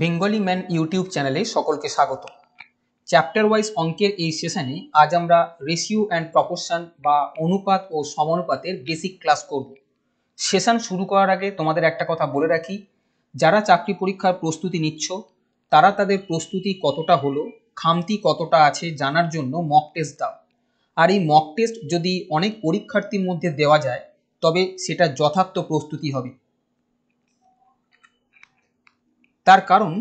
Bengali man YouTube চ্যানেলে সকলকে স্বাগত চ্যাপ্টার ওয়াইজ অঙ্কের এই সেশনে আজ আমরা রেশিও অ্যান্ড প্রপোর্শন বা অনুপাত ও সমানুপাতের বেসিক ক্লাস করব সেশন শুরু করার আগে তোমাদের একটা কথা বলে রাখি যারা চাকরি পরীক্ষার প্রস্তুতি নিচ্ছ তারা তাদের প্রস্তুতি কতটা হলো খামতি কতটা আছে জানার জন্য মক টেস্ট দাও আর এই মক টেস্ট যদি অনেক পরীক্ষার্থীর মধ্যে দেওয়া যায় তবে সেটা যথার্থ প্রস্তুতি হবে তার কারণ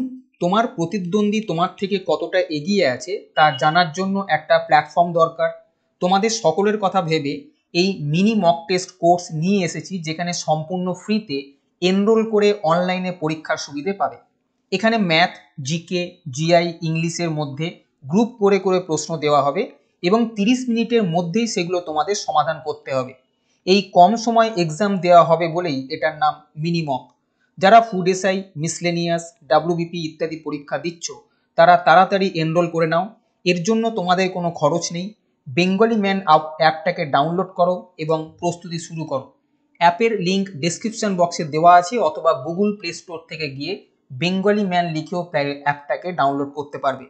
তোমার প্রতিদ্বন্দ্বী তোমার থেকে কতটা এগিয়ে আছে তা জানার জন্য একটা প্ল্যাটফর্ম দরকার তোমাদের সকলের কথা ভেবে এই মিনি মক টেস্ট কোর্স নিয়ে এসেছি যেখানে সম্পূর্ণ ফ্রিতে এনরোল করে অনলাইনে পরীক্ষার সুবিধে পাবে এখানে ম্যাথ জিকে জিআই ইংলিশের মধ্যে গ্রুপ করে করে প্রশ্ন দেওয়া হবে এবং 30 মিনিটের মধ্যেই সেগুলো তোমাদের সমাধান করতে হবে এই কম সময় এক্সাম দেওয়া হবে বলেই এটার নাম মিনি মক যারা ফুড এসআই মিসলেনিয়াস ডাব্লুবিপি ইত্যাদি পরীক্ষা দিচ্ছ তারা তাড়াতাড়ি এনরোল করে নাও এর জন্য তোমাদের কোনো খরচ নেই বেঙ্গলি ম্যান আপ অ্যাপটাকে ডাউনলোড করো এবং প্রস্তুতি শুরু করো অ্যাপের লিঙ্ক ডিসক্রিপশন বক্সে দেওয়া আছে অথবা গুগল প্লে স্টোর থেকে গিয়ে বেঙ্গলি ম্যান লিখেও অ্যাপটাকে ডাউনলোড করতে পারবে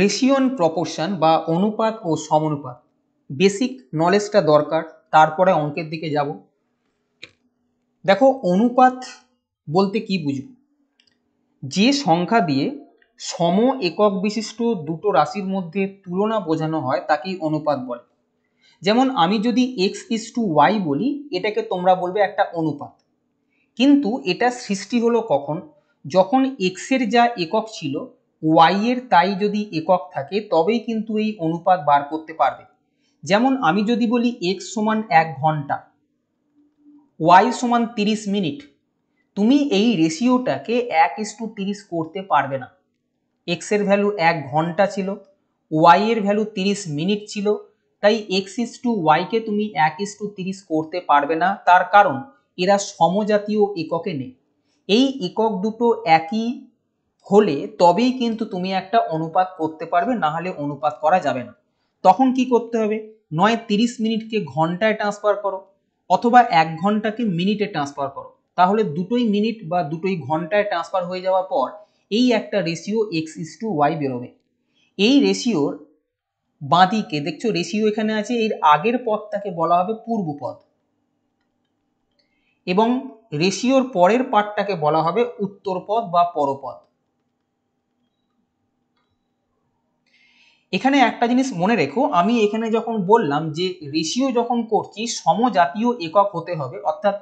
রেশিয়ন প্রপোর্শন বা অনুপাত ও সমনুপাত বেসিক নলেজটা দরকার তারপরে অঙ্কের দিকে যাব দেখো অনুপাত বলতে কি বুঝব যে সংখ্যা দিয়ে সম একক বিশিষ্ট দুটো রাশির মধ্যে তুলনা বোঝানো হয় তাকেই অনুপাত বলে যেমন আমি যদি এক্স ইস টু ওয়াই বলি এটাকে তোমরা বলবে একটা অনুপাত কিন্তু এটা সৃষ্টি হলো কখন যখন এক্সের যা একক ছিল ওয়াইয়ের তাই যদি একক থাকে তবেই কিন্তু এই অনুপাত বার করতে পারবে যেমন আমি যদি বলি এক্স সমান এক ঘন্টা ওয়াই সমান তিরিশ মিনিট তুমি এই রেশিওটাকে এক ইস টু তিরিশ করতে পারবে না এক্সের ভ্যালু এক ঘন্টা ছিল ওয়াই এর ভ্যালু তিরিশ মিনিট ছিল তাই এক্স ইস টু ওয়াইকে তুমি এক ইস টু তিরিশ করতে পারবে না তার কারণ এরা সমজাতীয় এককে নেই এই একক দুটো একই হলে তবেই কিন্তু তুমি একটা অনুপাত করতে পারবে না হলে অনুপাত করা যাবে না তখন কি করতে হবে নয় তিরিশ মিনিটকে ঘন্টায় ট্রান্সফার করো অথবা এক ঘন্টাকে মিনিটে ট্রান্সফার করো তাহলে দুটোই মিনিট বা দুটোই ঘন্টায় ট্রান্সফার হয়ে যাওয়ার পর এই একটা ratio X is to Y বেরোবে এই রেশিওর বাঁদিকে দেখছো রেশিও এখানে আছে এর আগের পদটাকে বলা হবে পূর্ব পদ এবং রেশিওর পরের পার্টটাকে বলা হবে উত্তর পদ বা পরপদ এখানে একটা জিনিস মনে রেখো আমি এখানে যখন বললাম যে রেশিও যখন করছি সমজাতীয় একক হতে হবে অর্থাৎ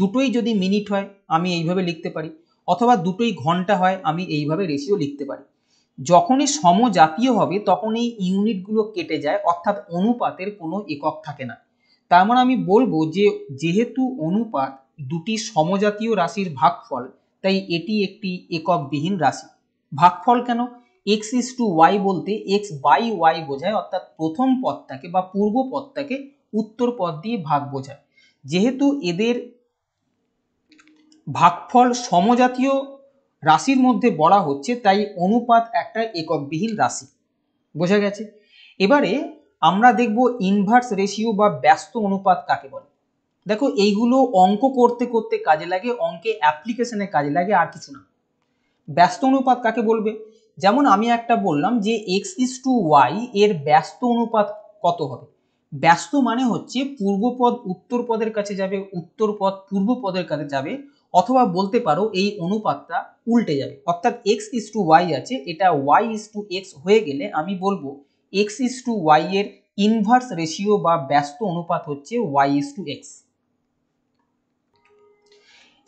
দুটোই যদি মিনিট হয় আমি এইভাবে লিখতে পারি অথবা দুটোই ঘন্টা হয় আমি এইভাবে রেশিও লিখতে পারি যখনই সমজাতীয় হবে তখন এই ইউনিটগুলো কেটে যায় অর্থাৎ অনুপাতের কোনো একক থাকে না তার মানে আমি বলবো যে যেহেতু অনুপাত দুটি সমজাতীয় রাশির ভাগফল তাই এটি একটি এককবিহীন রাশি ভাগফল কেন এক্স ইস টু ওয়াই বলতে এক্স বাই ওয়াই বোঝায় অর্থাৎ প্রথম পদটাকে বা পূর্ব পদটাকে উত্তর পদ দিয়ে ভাগ বোঝায় যেহেতু এদের ভাগফল সমজাতীয় রাশির মধ্যে বলা হচ্ছে তাই অনুপাত একটা এককবিহীন রাশি বোঝা গেছে এবারে আমরা দেখব ইনভার্স রেশিও বা ব্যস্ত অনুপাত কাকে বলে দেখো এইগুলো অঙ্ক করতে করতে কাজে লাগে অঙ্কে অ্যাপ্লিকেশনে কাজে লাগে আর কিছু না ব্যস্ত অনুপাত কাকে বলবে যেমন আমি একটা বললাম যে এক্স ইস টু ওয়াই এর ব্যস্ত অনুপাত কত হবে ব্যস্ত মানে হচ্ছে পূর্বপদ উত্তর পদের কাছে যাবে উত্তর পদ পূর্ব পদের কাছে যাবে অথবা বলতে পারো এই অনুপাতটা উল্টে যাবে অর্থাৎ এক্স ইস টু ওয়াই আছে এটা ওয়াই ইস টু এক্স হয়ে গেলে আমি বলবো এক্স ইস টু ওয়াই এর ইনভার্স রেশিও বা ব্যস্ত অনুপাত হচ্ছে ওয়াই ইস টু এক্স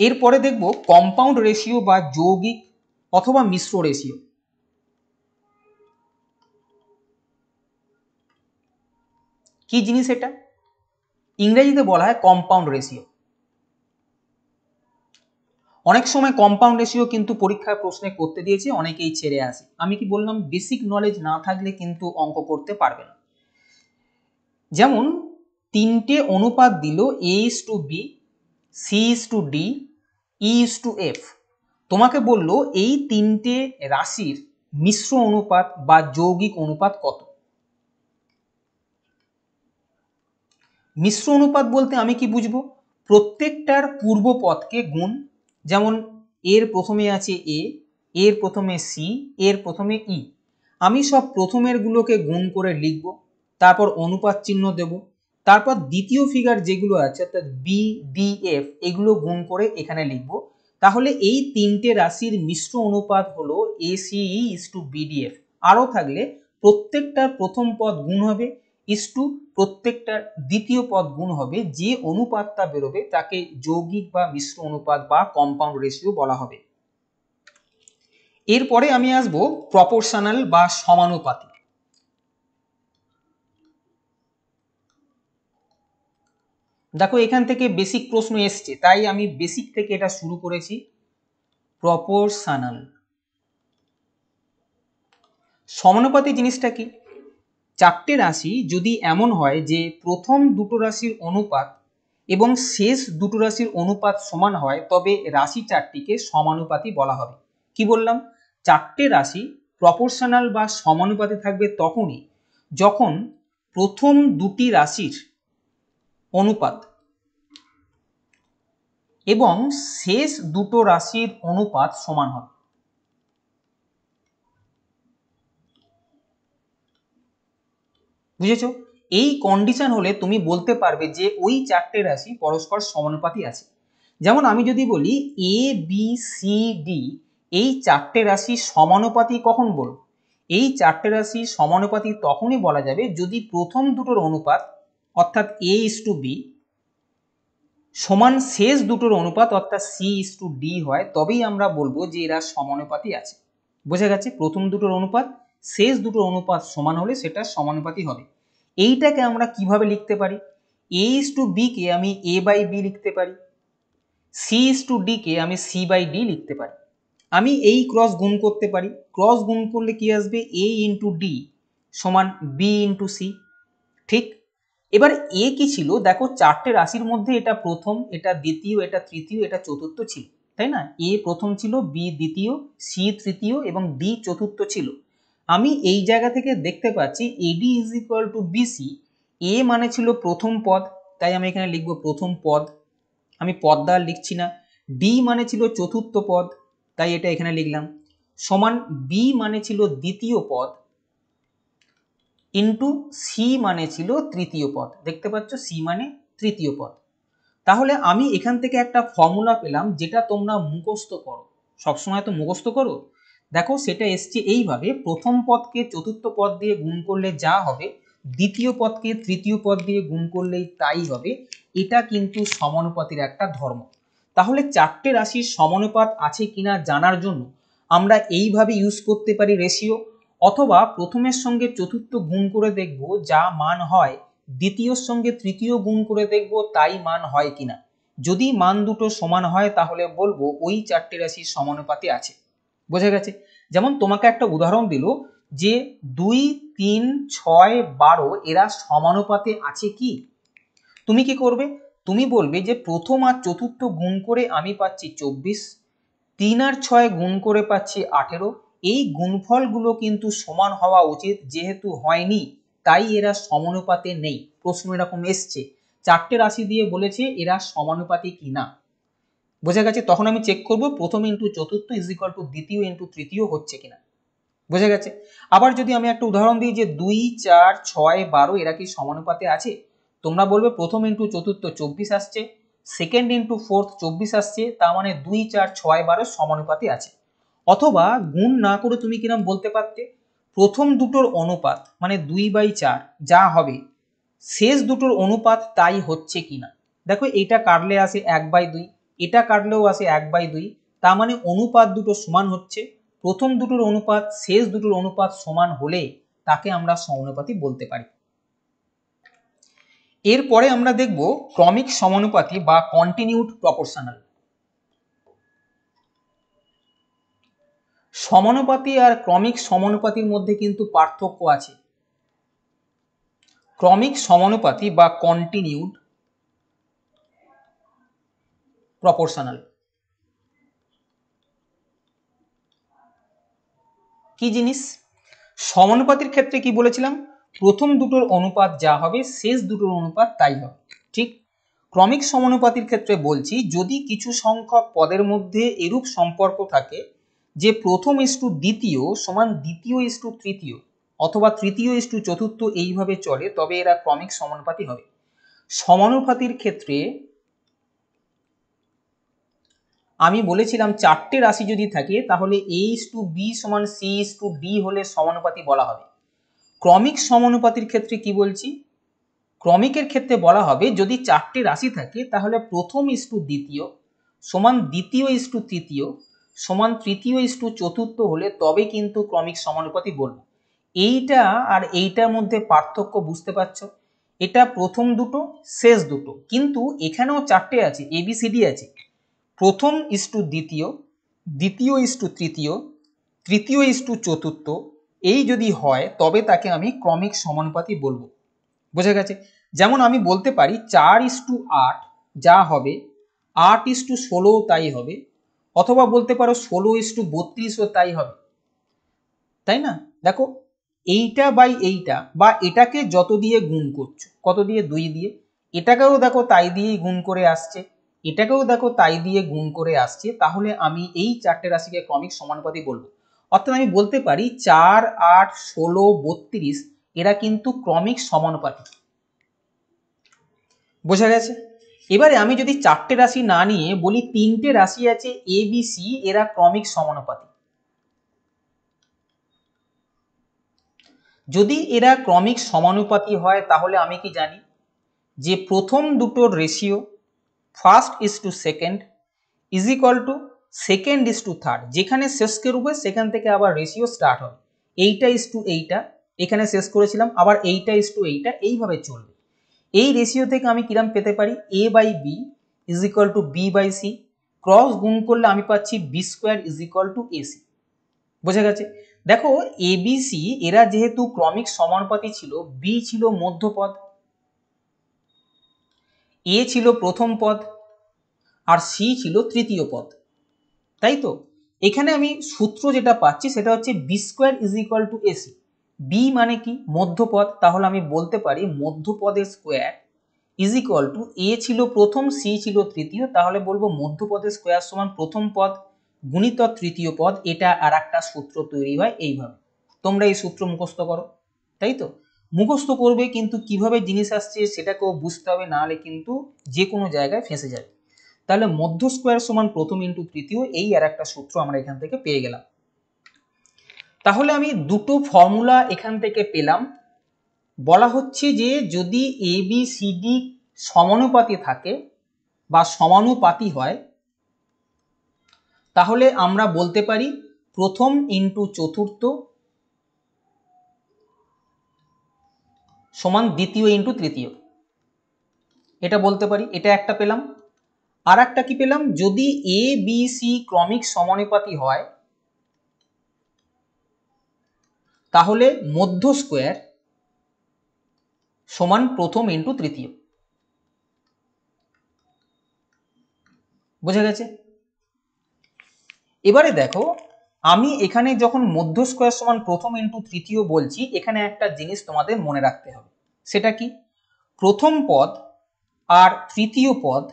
এরপরে দেখব কম্পাউন্ড রেশিও বা যৌগিক অথবা মিশ্র রেশিও কি জিনিস এটা ইংরেজিতে বলা হয় কম্পাউন্ড রেশিও অনেক সময় কম্পাউন্ড রেশিও কিন্তু পরীক্ষায় প্রশ্নে করতে দিয়েছে অনেকেই ছেড়ে আসে আমি কি বললাম বেসিক নলেজ না থাকলে কিন্তু অঙ্ক করতে পারবে না যেমন তিনটে অনুপাত দিল A is to B C is to D E is to F তোমাকে বলল এই তিনটে রাশির মিশ্র অনুপাত বা যৌগিক অনুপাত কত মিশ্র অনুপাত বলতে আমি কি বুঝবো প্রত্যেকটার পূর্ব পথকে গুণ যেমন এর প্রথমে আছে এ এর প্রথমে সি এর প্রথমে ই আমি সব প্রথমেরগুলোকে গুণ করে লিখব তারপর অনুপাত চিহ্ন দেব তারপর দ্বিতীয় ফিগার যেগুলো আছে অর্থাৎ বি ডি এফ এগুলো গুণ করে এখানে লিখব তাহলে এই তিনটে রাশির মিশ্র অনুপাত হলো এ ই ইস টু বিডিএফ আরও থাকলে প্রত্যেকটার প্রথম পদ গুণ হবে ইস প্রত্যেকটার দ্বিতীয় পদ গুণ হবে যে অনুপাতটা বেরোবে তাকে যৌগিক বা মিশ্র অনুপাত বা কম্পাউন্ড রেশিও বলা হবে এরপরে আমি আসব প্রপোর্শনাল বা সমানুপাতিক দেখো এখান থেকে বেসিক প্রশ্ন এসছে তাই আমি বেসিক থেকে এটা শুরু করেছি প্রপোর্শনাল সমানুপাতি জিনিসটা কি চারটে রাশি যদি এমন হয় যে প্রথম দুটো রাশির অনুপাত এবং শেষ দুটো রাশির অনুপাত সমান হয় তবে রাশি চারটিকে সমানুপাতি বলা হবে কি বললাম চারটে রাশি প্রপোর্শনাল বা সমানুপাতি থাকবে তখনই যখন প্রথম দুটি রাশির অনুপাত এবং শেষ দুটো রাশির অনুপাত সমান হবে বুঝেছো এই কন্ডিশন হলে তুমি বলতে পারবে যে ওই চারটে রাশি পরস্পর সমানুপাতি আছে যেমন আমি যদি বলি এ বি সি ডি এই চারটে রাশি সমানুপাতি কখন বলবো এই চারটে রাশি সমানুপাতি তখনই বলা যাবে যদি প্রথম দুটোর অনুপাত অর্থাৎ এ ইস টু বি সমান শেষ দুটোর অনুপাত অর্থাৎ সি ইস টু ডি হয় তবেই আমরা বলবো যে এরা সমানুপাতি আছে বোঝা গেছে প্রথম দুটোর অনুপাত শেষ দুটো অনুপাত সমান হলে সেটা সমানুপাতি হবে এইটাকে আমরা কিভাবে লিখতে পারি এ ইস টু বিকে আমি এ বাই বি লিখতে পারি সি ইস টু ডিকে আমি সি বাই ডি লিখতে পারি আমি এই ক্রস গুণ করতে পারি ক্রস গুণ করলে কি আসবে এ ইন্টু ডি সমান বি ইন্টু সি ঠিক এবার এ কি ছিল দেখো চারটে রাশির মধ্যে এটা প্রথম এটা দ্বিতীয় এটা তৃতীয় এটা চতুর্থ ছিল তাই না এ প্রথম ছিল বি দ্বিতীয় সি তৃতীয় এবং ডি চতুর্থ ছিল আমি এই জায়গা থেকে দেখতে পাচ্ছি AD is equal to BC A মানে ছিল প্রথম পদ তাই আমি এখানে লিখব প্রথম পদ আমি পদ দ্বার লিখছি না ডি মানে ছিল চতুর্থ পদ তাই এটা এখানে লিখলাম সমান বি মানে ছিল দ্বিতীয় পদ ইন্টু সি মানে ছিল তৃতীয় পদ দেখতে পাচ্ছ সি মানে তৃতীয় পদ তাহলে আমি এখান থেকে একটা ফর্মুলা পেলাম যেটা তোমরা মুখস্থ করো সবসময় তো মুখস্থ করো দেখো সেটা এসছে এইভাবে প্রথম পদকে চতুর্থ পদ দিয়ে গুণ করলে যা হবে দ্বিতীয় পদকে তৃতীয় পদ দিয়ে গুণ করলেই তাই হবে এটা কিন্তু সমানুপাতের একটা ধর্ম তাহলে চারটে রাশির সমানুপাত আছে কিনা জানার জন্য আমরা এইভাবে ইউজ করতে পারি রেশিও অথবা প্রথমের সঙ্গে চতুর্থ গুণ করে দেখব যা মান হয় দ্বিতীয়র সঙ্গে তৃতীয় গুণ করে দেখব তাই মান হয় কিনা যদি মান দুটো সমান হয় তাহলে বলবো ওই চারটে রাশির সমানুপাতে আছে বোঝা গেছে যেমন তোমাকে একটা উদাহরণ দিল যে দুই তিন ছয় বারো এরা সমানুপাতে আছে কি তুমি কি করবে তুমি বলবে যে প্রথম আর চতুর্থ গুণ করে আমি পাচ্ছি চব্বিশ তিন আর ছয় গুণ করে পাচ্ছি আঠেরো এই গুণফলগুলো কিন্তু সমান হওয়া উচিত যেহেতু হয়নি তাই এরা সমানুপাতে নেই প্রশ্ন এরকম এসছে চারটে রাশি দিয়ে বলেছে এরা সমানুপাতে কি না বোঝা গেছে তখন আমি চেক করব প্রথম ইন্টু চতুর্থ ইজ ইকাল টু দ্বিতীয় ইন্টু তৃতীয় হচ্ছে কিনা বোঝা গেছে আবার যদি আমি একটা উদাহরণ দিই যে দুই চার ছয় বারো এরা কি সমানুপাতে আছে তোমরা বলবে প্রথম ইন্টু চতুর্থ চব্বিশ আসছে সেকেন্ড ইন্টু ফোর্থ চব্বিশ আসছে তার মানে দুই চার ছয় বারো সমানুপাতে আছে অথবা গুণ না করে তুমি কিরম বলতে পারতে প্রথম দুটোর অনুপাত মানে দুই বাই চার যা হবে শেষ দুটোর অনুপাত তাই হচ্ছে কিনা দেখো এইটা কাটলে আসে এক বাই দুই এটা কাটলেও আসে এক বাই দুই তার মানে অনুপাত দুটো সমান হচ্ছে প্রথম দুটোর অনুপাত শেষ দুটোর অনুপাত সমান হলে তাকে আমরা সমানুপাতি বলতে পারি এরপরে আমরা দেখব ক্রমিক সমানুপাতি বা কন্টিনিউড প্রপোর্শনাল সমানুপাতি আর ক্রমিক সমানুপাতির মধ্যে কিন্তু পার্থক্য আছে ক্রমিক সমানুপাতি বা কন্টিনিউড প্রপোর্শনাল কি জিনিস সমানুপাতির ক্ষেত্রে কি বলেছিলাম প্রথম দুটোর অনুপাত যা হবে শেষ দুটোর অনুপাত তাই হবে ঠিক ক্রমিক সমানুপাতির ক্ষেত্রে বলছি যদি কিছু সংখ্যক পদের মধ্যে এরূপ সম্পর্ক থাকে যে প্রথম ইস্টু দ্বিতীয় সমান দ্বিতীয় ইস্টু তৃতীয় অথবা তৃতীয় ইস্টু চতুর্থ এইভাবে চলে তবে এরা ক্রমিক সমানুপাতি হবে সমানুপাতির ক্ষেত্রে আমি বলেছিলাম চারটে রাশি যদি থাকে তাহলে এইচ টু বি সমান সি ইস টু ডি হলে সমানুপাতি বলা হবে ক্রমিক সমানুপাতির ক্ষেত্রে কি বলছি ক্রমিকের ক্ষেত্রে বলা হবে যদি চারটে রাশি থাকে তাহলে প্রথম ইস টু দ্বিতীয় সমান দ্বিতীয় ইস টু তৃতীয় সমান তৃতীয় ইস টু চতুর্থ হলে তবে কিন্তু ক্রমিক সমানুপাতি বলবো এইটা আর এইটার মধ্যে পার্থক্য বুঝতে পারছো এটা প্রথম দুটো শেষ দুটো কিন্তু এখানেও চারটে আছে এবিসিডি আছে প্রথম ইস্টু দ্বিতীয় দ্বিতীয় ইস্টু তৃতীয় তৃতীয় ইস্টু চতুর্থ এই যদি হয় তবে তাকে আমি ক্রমিক সমানুপাতি বলবো বোঝা গেছে যেমন আমি বলতে পারি চার ইস্টু আট যা হবে আট ইস্টু ষোলো তাই হবে অথবা বলতে পারো ষোলো ইস্টু বত্রিশও তাই হবে তাই না দেখো এইটা বাই এইটা বা এটাকে যত দিয়ে গুণ করছো কত দিয়ে দুই দিয়ে এটাকেও দেখো তাই দিয়েই গুণ করে আসছে এটাকেও দেখো তাই দিয়ে গুণ করে আসছে তাহলে আমি এই চারটে রাশিকে ক্রমিক সমানুপাতি বলবো অর্থাৎ আমি বলতে পারি চার আট ষোলো বত্রিশ এরা কিন্তু ক্রমিক সমানুপাতি বোঝা গেছে এবারে আমি যদি চারটে রাশি না নিয়ে বলি তিনটে রাশি আছে এ বি সি এরা ক্রমিক সমানুপাতি যদি এরা ক্রমিক সমানুপাতি হয় তাহলে আমি কি জানি যে প্রথম দুটোর ratio first is to second is equal to second is to third যেখানে শেষকে রূপে সেখান থেকে আবার রেশিও স্টার্ট হবে এইটা ইজ টু এইটা এখানে শেষ করেছিলাম আবার এইটা ইজ টু এইটা এইভাবে চলবে এই রেশিও থেকে আমি কিরাম পেতে পারি A by B is equal to B by C cross গুণ করলে আমি পাচ্ছি B square is equal to A C বোঝা গেছে দেখো এবিসি এরা যেহেতু ক্রমিক সমানুপাতি ছিল বি ছিল মধ্যপথ এ ছিল প্রথম পদ আর সি ছিল তৃতীয় পদ তাই তো এখানে আমি সূত্র যেটা পাচ্ছি সেটা হচ্ছে B square is equal to AC B মানে কি মধ্যপদ তাহলে আমি বলতে পারি মধ্যপদের square is equal to A ছিল প্রথম সি ছিল তৃতীয় তাহলে বলবো মধ্যপদের স্কোয়ার সমান প্রথম পদ গুণিত তৃতীয় পদ এটা আর একটা সূত্র তৈরি হয় এইভাবে তোমরা এই সূত্র মুখস্থ করো তাই তো মুখস্থ করবে কিন্তু কিভাবে জিনিস আসছে সেটাকেও বুঝতে হবে নাহলে কিন্তু যে কোনো জায়গায় ফেঁসে যাবে তাহলে মধ্য স্কোয়ার সমান প্রথম ইন্টু তৃতীয় এই আর একটা সূত্র আমরা এখান থেকে পেয়ে গেলাম তাহলে আমি দুটো ফর্মুলা এখান থেকে পেলাম বলা হচ্ছে যে যদি এ বি সি ডি সমানুপাতি থাকে বা সমানুপাতি হয় তাহলে আমরা বলতে পারি প্রথম ইন্টু চতুর্থ সমান দ্বিতীয় ইন্টু তৃতীয় এটা বলতে পারি এটা একটা পেলাম আর একটা কি পেলাম যদি এ বি সি ক্রমিক সমানুপাতি হয় তাহলে মধ্য স্কোয়ার সমান প্রথম ইন্টু তৃতীয় বোঝা গেছে এবারে দেখো আমি এখানে যখন মধ্য স্কোয়ার সমান প্রথম ইন্টু তৃতীয় বলছি এখানে একটা জিনিস তোমাদের মনে রাখতে হবে সেটা কি প্রথম পদ আর তৃতীয় পদ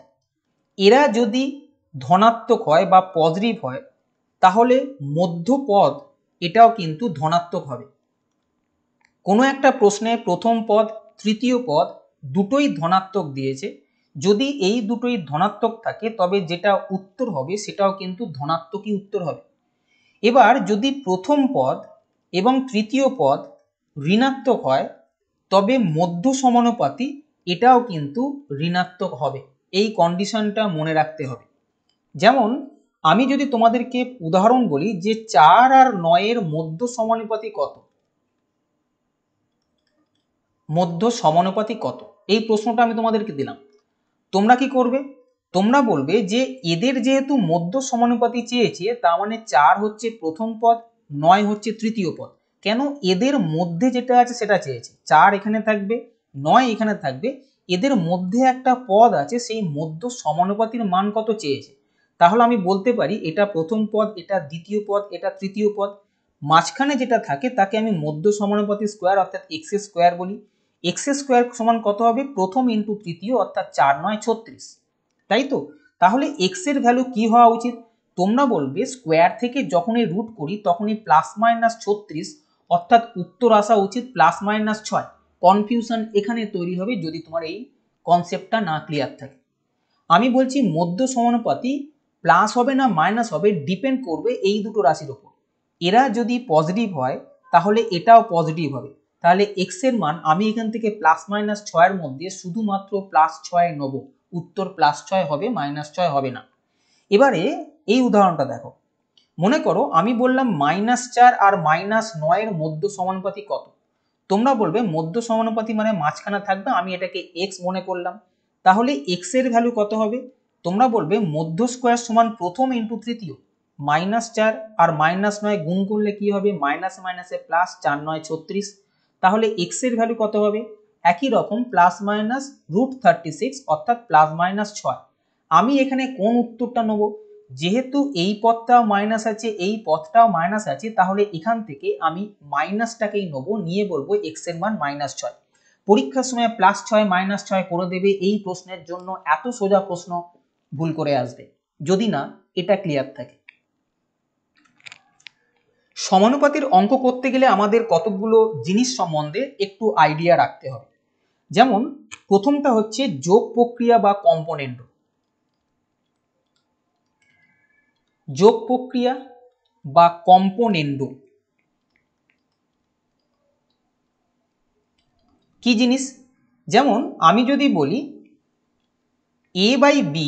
এরা যদি ধনাত্মক হয় বা পজিটিভ হয় তাহলে মধ্য পদ এটাও কিন্তু ধনাত্মক হবে কোনো একটা প্রশ্নে প্রথম পদ তৃতীয় পদ দুটোই ধনাত্মক দিয়েছে যদি এই দুটোই ধনাত্মক থাকে তবে যেটা উত্তর হবে সেটাও কিন্তু ধনাত্মকই উত্তর হবে এবার যদি প্রথম পদ এবং তৃতীয় পদ ঋণাত্মক হয় তবে মধ্য সমানুপাতি এটাও কিন্তু ঋণাত্মক হবে এই কন্ডিশনটা মনে রাখতে হবে যেমন আমি যদি তোমাদেরকে উদাহরণ বলি যে চার আর নয়ের মধ্য সমানুপাতি কত মধ্য সমানুপাতি কত এই প্রশ্নটা আমি তোমাদেরকে দিলাম তোমরা কি করবে তোমরা বলবে যে এদের যেহেতু মধ্য সমানুপাতি চেয়েছে তার মানে চার হচ্ছে প্রথম পদ নয় হচ্ছে তৃতীয় পদ কেন এদের মধ্যে যেটা আছে সেটা চেয়েছে চার এখানে থাকবে নয় এখানে থাকবে এদের মধ্যে একটা পদ আছে সেই মধ্য সমানুপাতির মান কত চেয়েছে তাহলে আমি বলতে পারি এটা প্রথম পদ এটা দ্বিতীয় পদ এটা তৃতীয় পদ মাঝখানে যেটা থাকে তাকে আমি মধ্য সমানুপাতি স্কোয়ার অর্থাৎ এক্স স্কোয়ার বলি এক্স স্কোয়ার সমান কত হবে প্রথম ইন্টু তৃতীয় অর্থাৎ চার নয় ছত্রিশ তাই তো তাহলে এক্সের ভ্যালু কি হওয়া উচিত তোমরা বলবে স্কোয়ার থেকে যখনই রুট করি তখনই প্লাস মাইনাস ছত্রিশ অর্থাৎ উত্তর আসা উচিত প্লাস মাইনাস ছয় কনফিউশন এখানে তৈরি হবে যদি তোমার এই কনসেপ্টটা না ক্লিয়ার থাকে আমি বলছি মধ্য সমানুপাতি প্লাস হবে না মাইনাস হবে ডিপেন্ড করবে এই দুটো রাশির ওপর এরা যদি পজিটিভ হয় তাহলে এটাও পজিটিভ হবে তাহলে এক্সের মান আমি এখান থেকে প্লাস মাইনাস ছয়ের মধ্যে শুধুমাত্র প্লাস ছয় নেবো উত্তর প্লাস ছয় হবে মাইনাস ছয় হবে না এবারে এই উদাহরণটা দেখো মনে করো আমি বললাম মাইনাস চার আর মাইনাস নয়ের মধ্য সমানুপাতি কত তোমরা বলবে মধ্য সমানুপাতি মানে মাঝখানে থাকবে আমি এটাকে এক্স মনে করলাম তাহলে এক্স এর ভ্যালু কত হবে তোমরা বলবে মধ্য স্কোয়ার সমান প্রথম ইন্টু তৃতীয় মাইনাস চার আর মাইনাস নয় গুণ করলে কি হবে মাইনাস মাইনাসে প্লাস চার নয় ছত্রিশ তাহলে এক্স এর ভ্যালু কত হবে একই রকম plus minus root thirty six অর্থাৎ প্লাস মাইনাস ছয় আমি এখানে কোন উত্তরটা নেব যেহেতু এই পথটাও মাইনাস আছে এই পথটাও মাইনাস আছে তাহলে এখান থেকে আমি মাইনাসটাকেই নেব নিয়ে বলবো এক্স এর মান মাইনাস ছয় পরীক্ষার সময় প্লাস ছয় মাইনাস ছয় করে দেবে এই প্রশ্নের জন্য এত সোজা প্রশ্ন ভুল করে আসবে যদি না এটা ক্লিয়ার থাকে সমানুপাতির অঙ্ক করতে গেলে আমাদের কতগুলো জিনিস সম্বন্ধে একটু আইডিয়া রাখতে হবে যেমন প্রথমটা হচ্ছে যোগ প্রক্রিয়া বা কম্পোনেন্ট যোগ প্রক্রিয়া বা কম্পোনেন্ডো কি জিনিস যেমন আমি যদি বলি এ বাই বি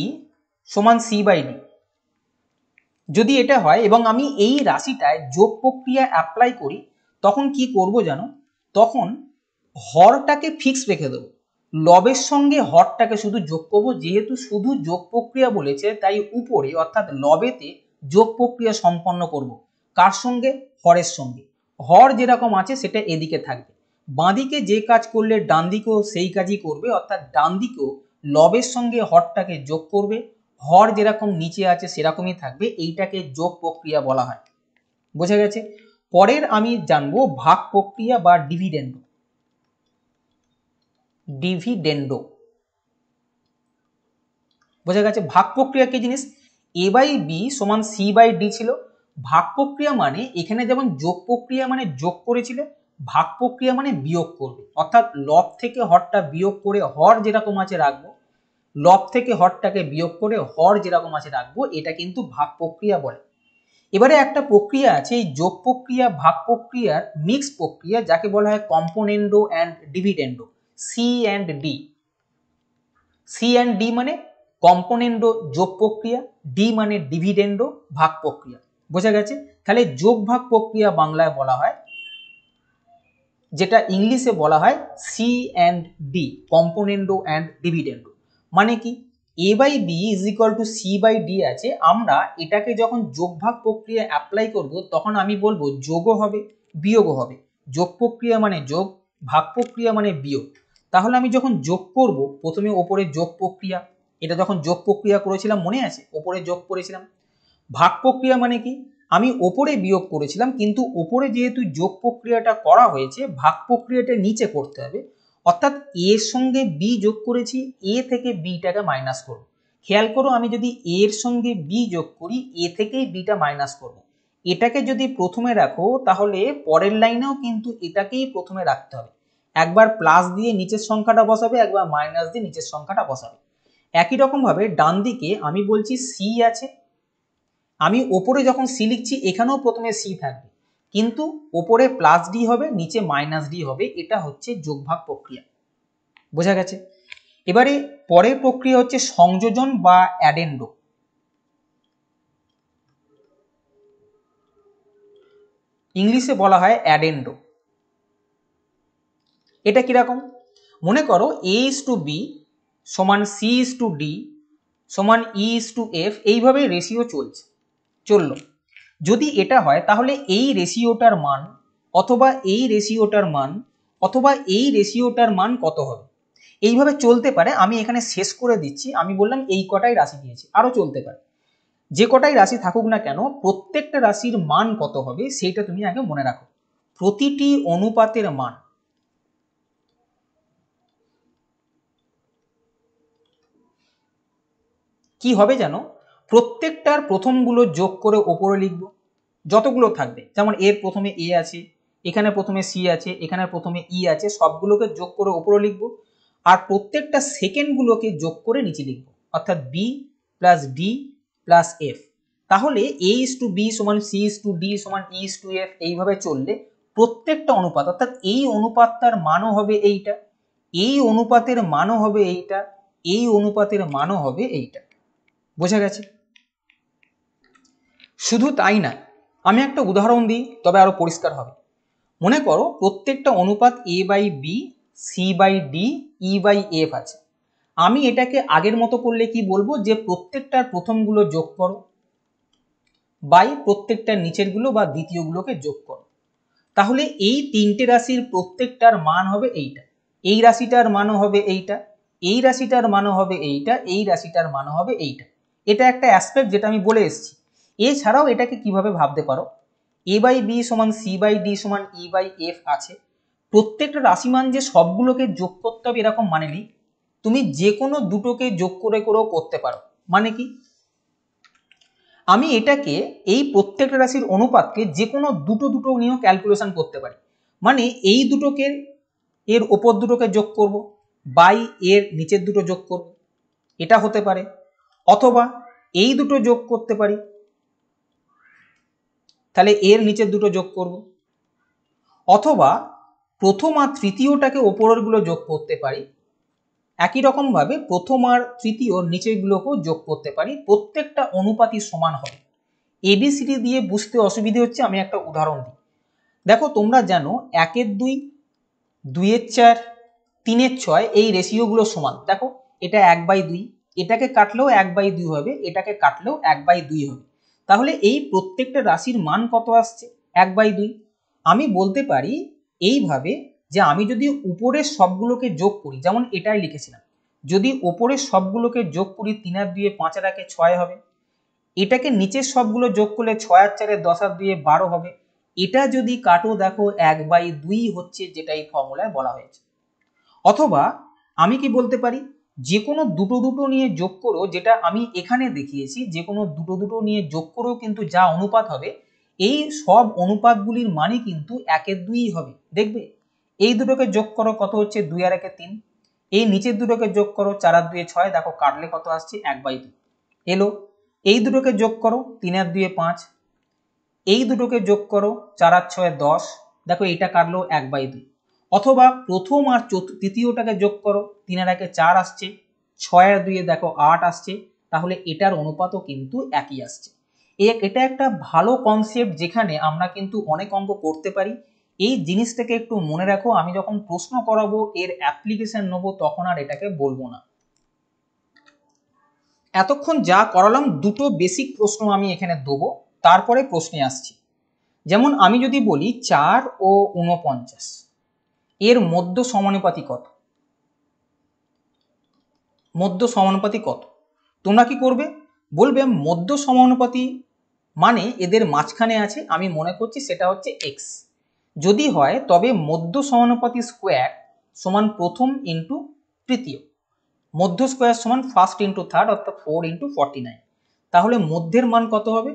সমান সি বাই ডি যদি এটা হয় এবং আমি এই রাশিটায় যোগ প্রক্রিয়া অ্যাপ্লাই করি তখন কি করব জানো তখন হরটাকে ফিক্স রেখে দেবো লবের সঙ্গে হরটাকে শুধু যোগ করবো যেহেতু শুধু যোগ প্রক্রিয়া বলেছে তাই উপরে অর্থাৎ লবেতে যোগ প্রক্রিয়া সম্পন্ন করব। কার সঙ্গে হরের সঙ্গে হর যেরকম আছে সেটা এদিকে থাকবে বাঁদিকে যে কাজ করলে ডান দিকেও সেই কাজই করবে অর্থাৎ ডান দিকেও লবের সঙ্গে হরটাকে যোগ করবে হর যেরকম নিচে আছে সেরকমই থাকবে এইটাকে যোগ প্রক্রিয়া বলা হয় বোঝা গেছে পরের আমি জানবো ভাগ প্রক্রিয়া বা ডিভিডেন্ড ডিভিডেন্ডো বোঝা গেছে ভাগ প্রক্রিয়া কি জিনিস এ বাই বি সমান সি বাই ডি ছিল ভাগ প্রক্রিয়া মানে এখানে যেমন যোগ প্রক্রিয়া মানে যোগ করেছিলে ভাগ প্রক্রিয়া মানে বিয়োগ করবে অর্থাৎ লব থেকে হরটা বিয়োগ করে হর যেরকম আছে রাখবো লব থেকে হরটাকে বিয়োগ করে হর যেরকম আছে রাখবো এটা কিন্তু ভাগ প্রক্রিয়া বলে এবারে একটা প্রক্রিয়া আছে এই যোগ প্রক্রিয়া ভাগ প্রক্রিয়ার মিক্স প্রক্রিয়া যাকে বলা হয় componendo and dividendo C and D C and D মানে কম্পোনেন্ডো যোগ প্রক্রিয়া ডি মানে ডিভিডেন্ডো ভাগ প্রক্রিয়া বোঝা গেছে তাহলে যোগ ভাগ প্রক্রিয়া বাংলায় বলা হয় যেটা ইংলিশে বলা হয় C and D componendo and dividendo মানে কি A by B is equal to C by D আছে আমরা এটাকে যখন ভাগ প্রক্রিয়া অ্যাপ্লাই করব তখন আমি বলবো যোগও হবে বিয়োগও হবে যোগ প্রক্রিয়া মানে যোগ ভাগ প্রক্রিয়া মানে বিয়োগ তাহলে আমি যখন যোগ করব প্রথমে ওপরে যোগ প্রক্রিয়া এটা যখন যোগ প্রক্রিয়া করেছিলাম মনে আছে ওপরে যোগ করেছিলাম ভাগ প্রক্রিয়া মানে কি আমি ওপরে বিয়োগ করেছিলাম কিন্তু ওপরে যেহেতু যোগ প্রক্রিয়াটা করা হয়েছে ভাগ প্রক্রিয়াটা নিচে করতে হবে অর্থাৎ এর সঙ্গে বি যোগ করেছি এ থেকে বিটাকে মাইনাস করব খেয়াল করো আমি যদি এর সঙ্গে বি যোগ করি এ থেকেই বিটা মাইনাস করব এটাকে যদি প্রথমে রাখো তাহলে পরের লাইনেও কিন্তু এটাকেই প্রথমে রাখতে হবে একবার প্লাস দিয়ে নিচের সংখ্যাটা বসাবে একবার মাইনাস দিয়ে নিচের সংখ্যাটা বসাবে একই রকমভাবে ডান দিকে আমি বলছি সি আছে আমি ওপরে যখন সি লিখছি এখানেও প্রথমে সি থাকবে কিন্তু ওপরে প্লাস ডি হবে নিচে মাইনাস ডি হবে এটা হচ্ছে যোগভাগ প্রক্রিয়া বোঝা গেছে এবারে পরের প্রক্রিয়া হচ্ছে সংযোজন বা অ্যাডেন্ডো ইংলিশে বলা হয় অ্যাডেন্ডো এটা কীরকম মনে করো এ ইস টু বি সমান সি ইস টু ডি সমান ই ইস টু এফ এইভাবে রেশিও চলছে চলল যদি এটা হয় তাহলে এই রেশিওটার মান অথবা এই রেশিওটার মান অথবা এই রেশিওটার মান কত হবে এইভাবে চলতে পারে আমি এখানে শেষ করে দিচ্ছি আমি বললাম এই কটাই রাশি দিয়েছি আরও চলতে পারে যে কটাই রাশি থাকুক না কেন প্রত্যেকটা রাশির মান কত হবে সেইটা তুমি আগে মনে রাখো প্রতিটি অনুপাতের মান কি হবে জানো প্রত্যেকটার প্রথমগুলো যোগ করে ওপরে লিখব যতগুলো থাকবে যেমন এর প্রথমে এ আছে এখানে প্রথমে সি আছে এখানে প্রথমে ই আছে সবগুলোকে যোগ করে ওপরে লিখব আর প্রত্যেকটা সেকেন্ডগুলোকে যোগ করে নিচে লিখব অর্থাৎ B plus D plus F তাহলে এ ইস টু বি সমান সি ইস টু ডি সমান ই ইস টু এফ এইভাবে চললে প্রত্যেকটা অনুপাত অর্থাৎ এই অনুপাতটার মানও হবে এইটা এই অনুপাতের মানও হবে এইটা এই অনুপাতের মানও হবে এইটা বোঝা গেছে শুধু তাই না আমি একটা উদাহরণ দিই তবে আরও পরিষ্কার হবে মনে করো প্রত্যেকটা অনুপাত A by B C by D E by F আছে আমি এটাকে আগের মতো করলে কি বলবো যে প্রত্যেকটার প্রথমগুলো যোগ করো বাই প্রত্যেকটার নিচেরগুলো বা দ্বিতীয়গুলোকে যোগ করো তাহলে এই তিনটে রাশির প্রত্যেকটার মান হবে এইটা এই রাশিটার মানও হবে এইটা এই রাশিটার মানও হবে এইটা এই রাশিটার মানও হবে এইটা এটা একটা অ্যাসপেক্ট যেটা আমি বলে এসেছি এছাড়াও এটাকে কিভাবে ভাবতে পারো এ বাই বি সমান সি বাই ডি সমান ই বাই এফ আছে প্রত্যেকটা রাশিমান যে সবগুলোকে যোগ করতে হবে এরকম মানে নি তুমি যে কোনো দুটোকে যোগ করে করেও করতে পারো মানে কি আমি এটাকে এই প্রত্যেকটা রাশির অনুপাতকে যে কোনো দুটো দুটো নিয়েও ক্যালকুলেশন করতে পারি মানে এই দুটোকে এর ওপর দুটোকে যোগ করব বাই এর নিচের দুটো যোগ করব এটা হতে পারে অথবা এই দুটো যোগ করতে পারি তাহলে এর নিচের দুটো যোগ করব অথবা প্রথম আর তৃতীয়টাকে ওপরেরগুলো যোগ করতে পারি একই রকমভাবে প্রথম আর তৃতীয় নিচেরগুলোকেও যোগ করতে পারি প্রত্যেকটা অনুপাতই সমান হবে এবিসিডি দিয়ে বুঝতে অসুবিধে হচ্ছে আমি একটা উদাহরণ দিই দেখো তোমরা জানো একের দুই দুইয়ের চার তিনের ছয় এই রেশিওগুলো সমান দেখো এটা এক বাই দুই এটাকে কাটলেও এক বাই দুই হবে এটাকে কাটলেও এক বাই দুই হবে তাহলে এই প্রত্যেকটা রাশির মান কত আসছে এক বাই দুই আমি বলতে পারি এইভাবে যে আমি যদি উপরের সবগুলোকে যোগ করি যেমন এটাই লিখেছিলাম যদি ওপরের সবগুলোকে যোগ করি তিন আর দুয়ে পাঁচ আর একে ছয় হবে এটাকে নিচের সবগুলো যোগ করলে ছয় আর চারে দশ আর দুয়ে বারো হবে এটা যদি কাটো দেখো এক বাই দুই হচ্ছে যেটা এই ফর্মুলায় বলা হয়েছে অথবা আমি কি বলতে পারি যে কোনো দুটো দুটো নিয়ে যোগ করো যেটা আমি এখানে দেখিয়েছি যে কোনো দুটো দুটো নিয়ে যোগ করেও কিন্তু যা অনুপাত হবে এই সব অনুপাতগুলির মানে কিন্তু একের দুইই হবে দেখবে এই দুটোকে যোগ করো কত হচ্ছে দুই আর একে তিন এই নিচের দুটোকে যোগ করো চার আর দুয়ে ছয় দেখো কাটলে কত আসছে এক বাই দুই এলো এই দুটোকে যোগ করো তিন আর দুয়ে পাঁচ এই দুটোকে যোগ করো চার আর ছয় দশ দেখো এটা কাটলো এক বাই দুই অথবা প্রথম আর তৃতীয়টাকে যোগ করো তিনের একে চার আসছে ছয় আর দুইয়ে দেখো আট আসছে তাহলে এটার অনুপাতও কিন্তু একই আসছে এটা একটা ভালো কনসেপ্ট যেখানে আমরা কিন্তু অনেক অঙ্ক করতে পারি এই জিনিসটাকে একটু মনে রাখো আমি যখন প্রশ্ন করাবো এর অ্যাপ্লিকেশন নেবো তখন আর এটাকে বলবো না এতক্ষণ যা করালাম দুটো বেসিক প্রশ্ন আমি এখানে দেবো তারপরে প্রশ্নে আসছি যেমন আমি যদি বলি চার ও উনপঞ্চাশ এর মধ্য সমানুপাতি কত মধ্য সমানুপাতি কত তোমরা কি করবে বলবে মধ্য সমানুপাতি মানে এদের মাঝখানে আছে আমি মনে করছি সেটা হচ্ছে এক্স যদি হয় তবে মধ্য সমানুপাতি স্কোয়ার সমান প্রথম ইন্টু তৃতীয় মধ্য স্কোয়ার সমান ফার্স্ট ইন্টু থার্ড অর্থাৎ ফোর ইন্টু ফর্টি নাইন তাহলে মধ্যের মান কত হবে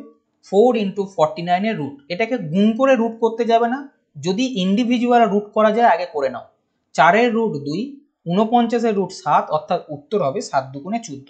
ফোর ইন্টু ফর্টি নাইনের রুট এটাকে গুণ করে রুট করতে যাবে না যদি ইন্ডিভিজুয়াল রুট করা যায় আগে করে নাও চারের রুট দুই ঊনপঞ্চাশের রুট সাত অর্থাৎ উত্তর হবে সাত দুগুণে চোদ্দ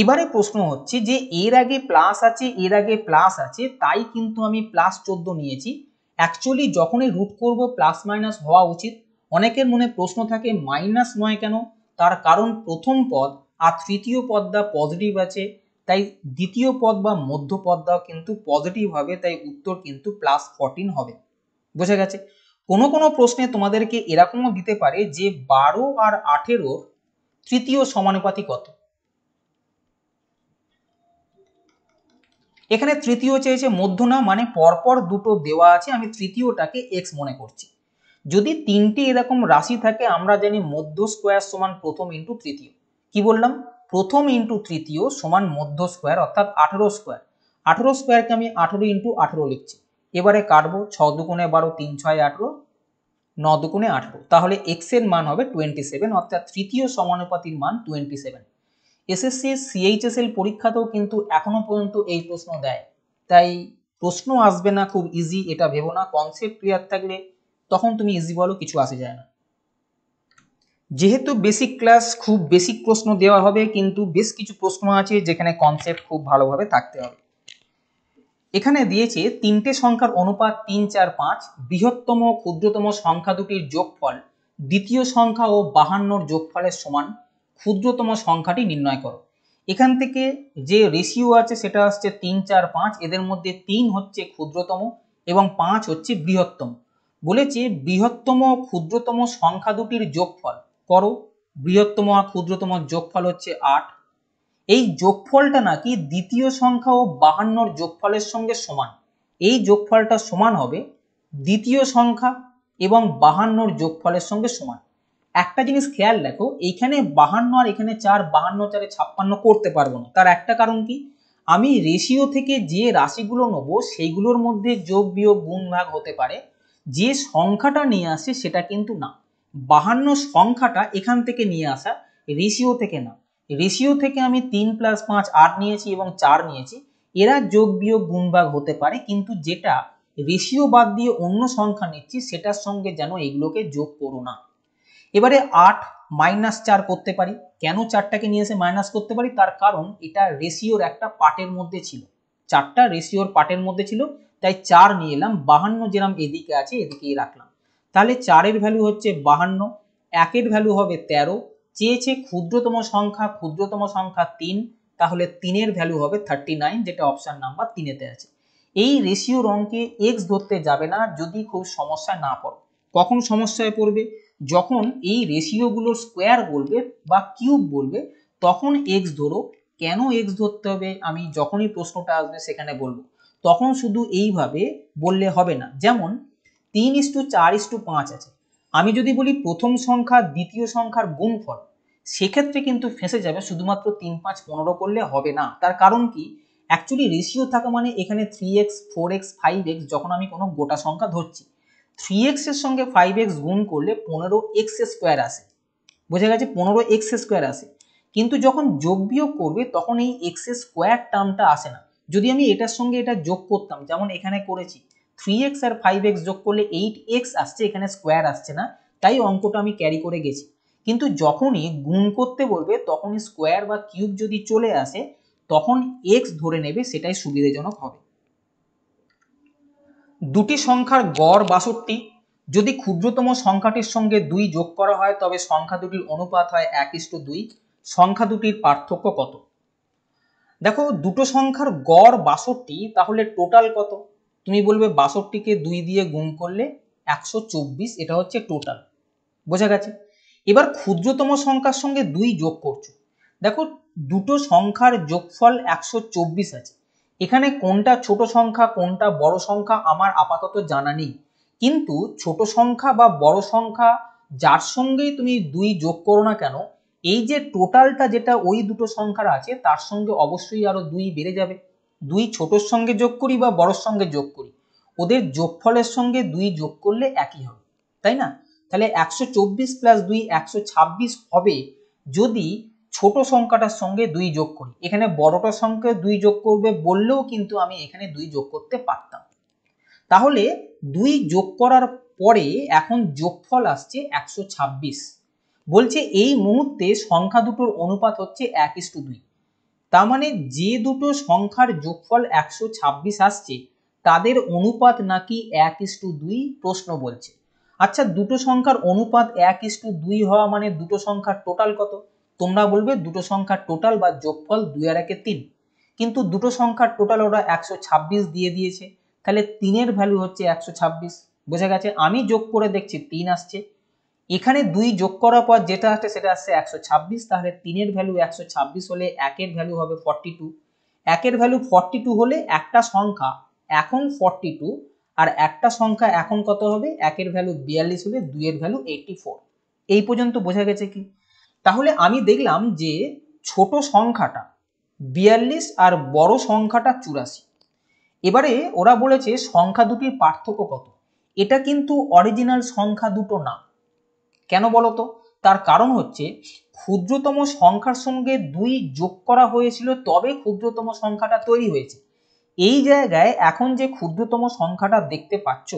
এবারে প্রশ্ন হচ্ছে যে এর আগে প্লাস আছে এর আগে প্লাস আছে তাই কিন্তু আমি প্লাস চোদ্দ নিয়েছি অ্যাকচুয়ালি যখনই রুট করব প্লাস মাইনাস হওয়া উচিত অনেকের মনে প্রশ্ন থাকে মাইনাস নয় কেন তার কারণ প্রথম পদ আর তৃতীয় পদটা পজিটিভ আছে তাই দ্বিতীয় পদ বা মধ্য পদটাও কিন্তু পজিটিভ হবে তাই উত্তর কিন্তু প্লাস ফর্টিন হবে বোঝা গেছে কোনো কোনো প্রশ্নে তোমাদেরকে এরকমও দিতে পারে যে বারো আর আঠেরোর তৃতীয় সমানুপাতি কত এখানে তৃতীয় চেয়েছে মধ্য না মানে পরপর দুটো দেওয়া আছে আমি তৃতীয়টাকে এক্স মনে করছি যদি তিনটে এরকম রাশি থাকে আমরা জানি মধ্য স্কোয়ার সমান প্রথম ইন্টু তৃতীয় কি বললাম প্রথম ইন্টু তৃতীয় সমান মধ্য স্কোয়ার অর্থাৎ আঠেরো স্কোয়ার আঠেরো স্কোয়ারকে আমি আঠেরো ইন্টু আঠেরো লিখছি এবারে কাটবো ছ দুগুণে বারো তিন ছয় আঠেরো ন দুগুণে আঠেরো তাহলে এক্স এর মান হবে টোয়েন্টি সেভেন অর্থাৎ তৃতীয় সমানুপাতির মান টোয়েন্টি সেভেন এসএসসি সিএইচএসএল পরীক্ষাতেও কিন্তু এখনো পর্যন্ত এই প্রশ্ন দেয় তাই প্রশ্ন আসবে না খুব ইজি এটা ভেবো না কনসেপ্ট ক্লিয়ার থাকলে তখন তুমি ইজি বলো কিছু আসে যায় না যেহেতু বেসিক ক্লাস খুব বেসিক প্রশ্ন দেওয়া হবে কিন্তু বেশ কিছু প্রশ্ন আছে যেখানে কনসেপ্ট খুব ভালোভাবে থাকতে হবে এখানে দিয়েছে তিনটে সংখ্যার অনুপাত তিন চার পাঁচ বৃহত্তম ক্ষুদ্রতম সংখ্যা দুটির যোগফল দ্বিতীয় সংখ্যা ও বাহান্নর যোগফলের সমান ক্ষুদ্রতম সংখ্যাটি নির্ণয় করো এখান থেকে যে রেশিও আছে সেটা আসছে তিন চার পাঁচ এদের মধ্যে তিন হচ্ছে ক্ষুদ্রতম এবং পাঁচ হচ্ছে বৃহত্তম বলেছে বৃহত্তম ক্ষুদ্রতম সংখ্যা দুটির যোগফল করো বৃহত্তম আর ক্ষুদ্রতম যোগফল হচ্ছে আট এই যোগফলটা নাকি দ্বিতীয় সংখ্যা ও বাহান্নর যোগফলের সঙ্গে সমান এই যোগফলটা সমান হবে দ্বিতীয় সংখ্যা এবং বাহান্নর যোগফলের সঙ্গে সমান একটা জিনিস খেয়াল রাখো এইখানে বাহান্ন আর এখানে চার বাহান্ন চারে ছাপ্পান্ন করতে পারবো না তার একটা কারণ কি আমি রেশিও থেকে যে রাশিগুলো নেবো সেইগুলোর মধ্যে যোগ বিয়োগ গুণ ভাগ হতে পারে যে সংখ্যাটা নিয়ে আসে সেটা কিন্তু না বাহান্ন সংখ্যাটা এখান থেকে নিয়ে আসা রেশিও থেকে না রেশিও থেকে আমি তিন প্লাস পাঁচ আট নিয়েছি এবং চার নিয়েছি এরা যোগ বিয়োগ গুণভাগ হতে পারে কিন্তু যেটা রেশিও বাদ দিয়ে অন্য সংখ্যা নিচ্ছি সেটার সঙ্গে যেন এগুলোকে যোগ করো না এবারে আট মাইনাস চার করতে পারি কেন চারটাকে নিয়ে এসে মাইনাস করতে পারি তার কারণ এটা রেশিওর একটা পার্টের মধ্যে ছিল চারটা রেশিওর পার্টের মধ্যে ছিল তাই চার নিয়ে এলাম বাহান্ন যেরাম এদিকে আছে এদিকেই রাখলাম তাহলে চারের ভ্যালু হচ্ছে বাহান্ন একের ভ্যালু হবে তেরো চেয়েছে ক্ষুদ্রতম সংখ্যা ক্ষুদ্রতম সংখ্যা তিন তাহলে তিনের ভ্যালু হবে থার্টি নাইন যেটা অপশান নাম্বার তিনেতে আছে এই রেশিওর অঙ্কে এক্স ধরতে যাবে না যদি খুব সমস্যায় না পড়ো কখন সমস্যায় পড়বে যখন এই রেশিওগুলো স্কোয়ার বলবে বা কিউব বলবে তখন এক্স ধরো কেন এক্স ধরতে হবে আমি যখনই প্রশ্নটা আসবে সেখানে বলবো তখন শুধু এইভাবে বললে হবে না যেমন তিন ইস্টু চার ইস্টু পাঁচ আছে আমি যদি বলি প্রথম সংখ্যা দ্বিতীয় সংখ্যার গুণফল সেক্ষেত্রে কিন্তু ফেঁসে যাবে শুধুমাত্র তিন পাঁচ পনেরো করলে হবে না তার কারণ কি অ্যাকচুয়ালি রেশিও থাকা মানে এখানে three x four x five x যখন আমি কোনো গোটা সংখ্যা ধরছি থ্রি এক্সের সঙ্গে ফাইভ এক্স গুণ করলে পনেরো এক্স স্কোয়ার আসে বোঝা গেছে পনেরো এক্স স্কোয়ার আসে কিন্তু যখন যোগ বিয়োগ করবে তখন এই এক্স স্কোয়ার টার্মটা আসে না যদি আমি এটার সঙ্গে এটা যোগ করতাম যেমন এখানে করেছি থ্রি এক্স আর ফাইভ এক্স যোগ করলে এইট এক্স আসছে এখানে স্কোয়ার আসছে না তাই অঙ্কটা আমি ক্যারি করে গেছি কিন্তু যখনই গুণ করতে বলবে তখন স্কোয়ার বা কিউব যদি চলে আসে তখন এক্স ধরে নেবে সেটাই সুবিধাজনক হবে দুটি সংখ্যার গড় বাষট্টি যদি ক্ষুদ্রতম সংখ্যাটির সঙ্গে দুই যোগ করা হয় তবে সংখ্যা দুটির অনুপাত হয় এক ইস্ট দুই সংখ্যা দুটির পার্থক্য কত দেখো দুটো সংখ্যার গড় বাষট্টি তাহলে টোটাল কত তুমি বলবে বাষট্টিকে দুই দিয়ে গুণ করলে একশো চব্বিশ এটা হচ্ছে টোটাল বোঝা গেছে এবার ক্ষুদ্রতম সংখ্যার সঙ্গে দুই যোগ করছো দেখো দুটো সংখ্যার যোগফল একশো চব্বিশ আছে এখানে কোনটা ছোট সংখ্যা কোনটা বড় সংখ্যা আমার আপাতত জানা নেই কিন্তু ছোট সংখ্যা বা বড় সংখ্যা যার সঙ্গেই তুমি দুই যোগ করো না কেন এই যে টোটালটা যেটা ওই দুটো সংখ্যার আছে তার সঙ্গে অবশ্যই আরও দুই বেড়ে যাবে দুই ছোটর সঙ্গে যোগ করি বা বড়র সঙ্গে যোগ করি ওদের যোগফলের সঙ্গে দুই যোগ করলে একই হবে তাই না তাহলে একশো চব্বিশ প্লাস দুই একশো ছাব্বিশ হবে যদি ছোট সংখ্যাটার সঙ্গে দুই যোগ করি এখানে বড়টার সঙ্গে দুই যোগ করবে বললেও কিন্তু আমি এখানে দুই যোগ করতে পারতাম তাহলে দুই যোগ করার পরে এখন যোগফল আসছে একশো ছাব্বিশ বলছে এই মুহূর্তে সংখ্যা দুটোর অনুপাত হচ্ছে এক ইস্টু দুই তার মানে যে দুটো সংখ্যার যোগফল একশো ছাব্বিশ আসছে তাদের অনুপাত নাকি এক ইস্টু দুই প্রশ্ন বলছে আচ্ছা দুটো সংখ্যার অনুপাত এক ইস্টু দুই হওয়া মানে দুটো সংখ্যার টোটাল কত তোমরা বলবে দুটো সংখ্যার টোটাল বা যোগফল দুই আর একে তিন কিন্তু দুটো সংখ্যার টোটাল ওরা একশো ছাব্বিশ দিয়ে দিয়েছে তাহলে তিনের ভ্যালু হচ্ছে একশো ছাব্বিশ বোঝা গেছে আমি যোগ করে দেখছি তিন আসছে এখানে দুই যোগ করার পর যেটা আসছে সেটা আসছে একশো ছাব্বিশ তাহলে তিনের ভ্যালু একশো ছাব্বিশ হলে একের ভ্যালু হবে ফর্টি টু একের ভ্যালু ফর্টি টু হলে একটা সংখ্যা এখন ফর্টি টু আর একটা সংখ্যা এখন কত হবে একের ভ্যালু বিয়াল্লিশ হলে দুইয়ের ভ্যালু এইটি ফোর এই পর্যন্ত বোঝা গেছে কি তাহলে আমি দেখলাম যে ছোট সংখ্যাটা বিয়াল্লিশ আর বড় সংখ্যাটা চুরাশি এবারে ওরা বলেছে সংখ্যা দুটির পার্থক্য কত এটা কিন্তু অরিজিনাল সংখ্যা দুটো না কেন বলতো তার কারণ হচ্ছে ক্ষুদ্রতম সংখ্যার সঙ্গে দুই যোগ করা হয়েছিল তবে ক্ষুদ্রতম সংখ্যাটা তৈরি হয়েছে এই জায়গায় এখন যে ক্ষুদ্রতম সংখ্যাটা দেখতে পাচ্ছ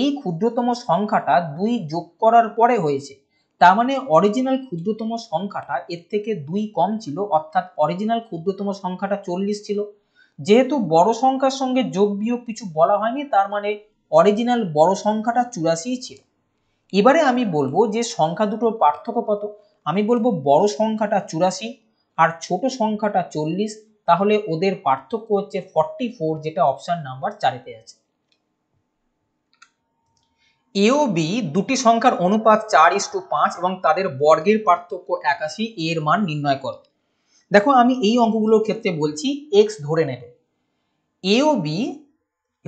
এই ক্ষুদ্রতম সংখ্যাটা দুই যোগ করার পরে হয়েছে তার মানে অরিজিনাল ক্ষুদ্রতম সংখ্যাটা এর থেকে দুই কম ছিল অর্থাৎ অরিজিনাল ক্ষুদ্রতম সংখ্যাটা চল্লিশ ছিল যেহেতু বড় সংখ্যার সঙ্গে যোগ বিয়োগ কিছু বলা হয়নি তার মানে অরিজিনাল বড় সংখ্যাটা চুরাশি ছিল এবারে আমি বলবো যে সংখ্যা দুটোর পার্থক্য কত আমি বলবো বড় সংখ্যাটা চুরাশি আর ছোট সংখ্যাটা চল্লিশ তাহলে ওদের পার্থক্য হচ্ছে ফর্টি ফোর যেটা অপশান নাম্বার চারেতে আছে এও বি দুটি সংখ্যার অনুপাত চার ইস টু পাঁচ এবং তাদের বর্গের পার্থক্য একাশি এর মান নির্ণয় কর দেখো আমি এই অঙ্কগুলোর ক্ষেত্রে বলছি এক্স ধরে নেবে এও B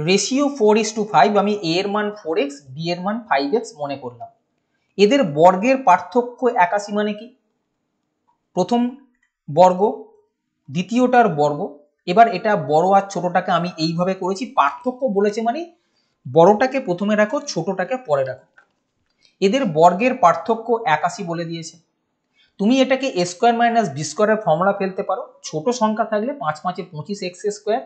ratio four is to five আমি এ এর মান ফোর এক্স বি এর মান ফাইভ এক্স মনে করলাম এদের বর্গের পার্থক্য একাশি মানে কি প্রথম বর্গ দ্বিতীয়টার বর্গ এবার এটা বড় আর ছোটটাকে আমি এইভাবে করেছি পার্থক্য বলেছে মানে বড়টাকে প্রথমে রাখো ছোটটাকে পরে রাখো এদের বর্গের পার্থক্য একাশি বলে দিয়েছে তুমি এটাকে এ স্কোয়ার মাইনাস বি স্কোয়ারের ফর্মুলা ফেলতে পারো ছোট সংখ্যা থাকলে পাঁচ পাঁচে পঁচিশ এক্স স্কোয়ার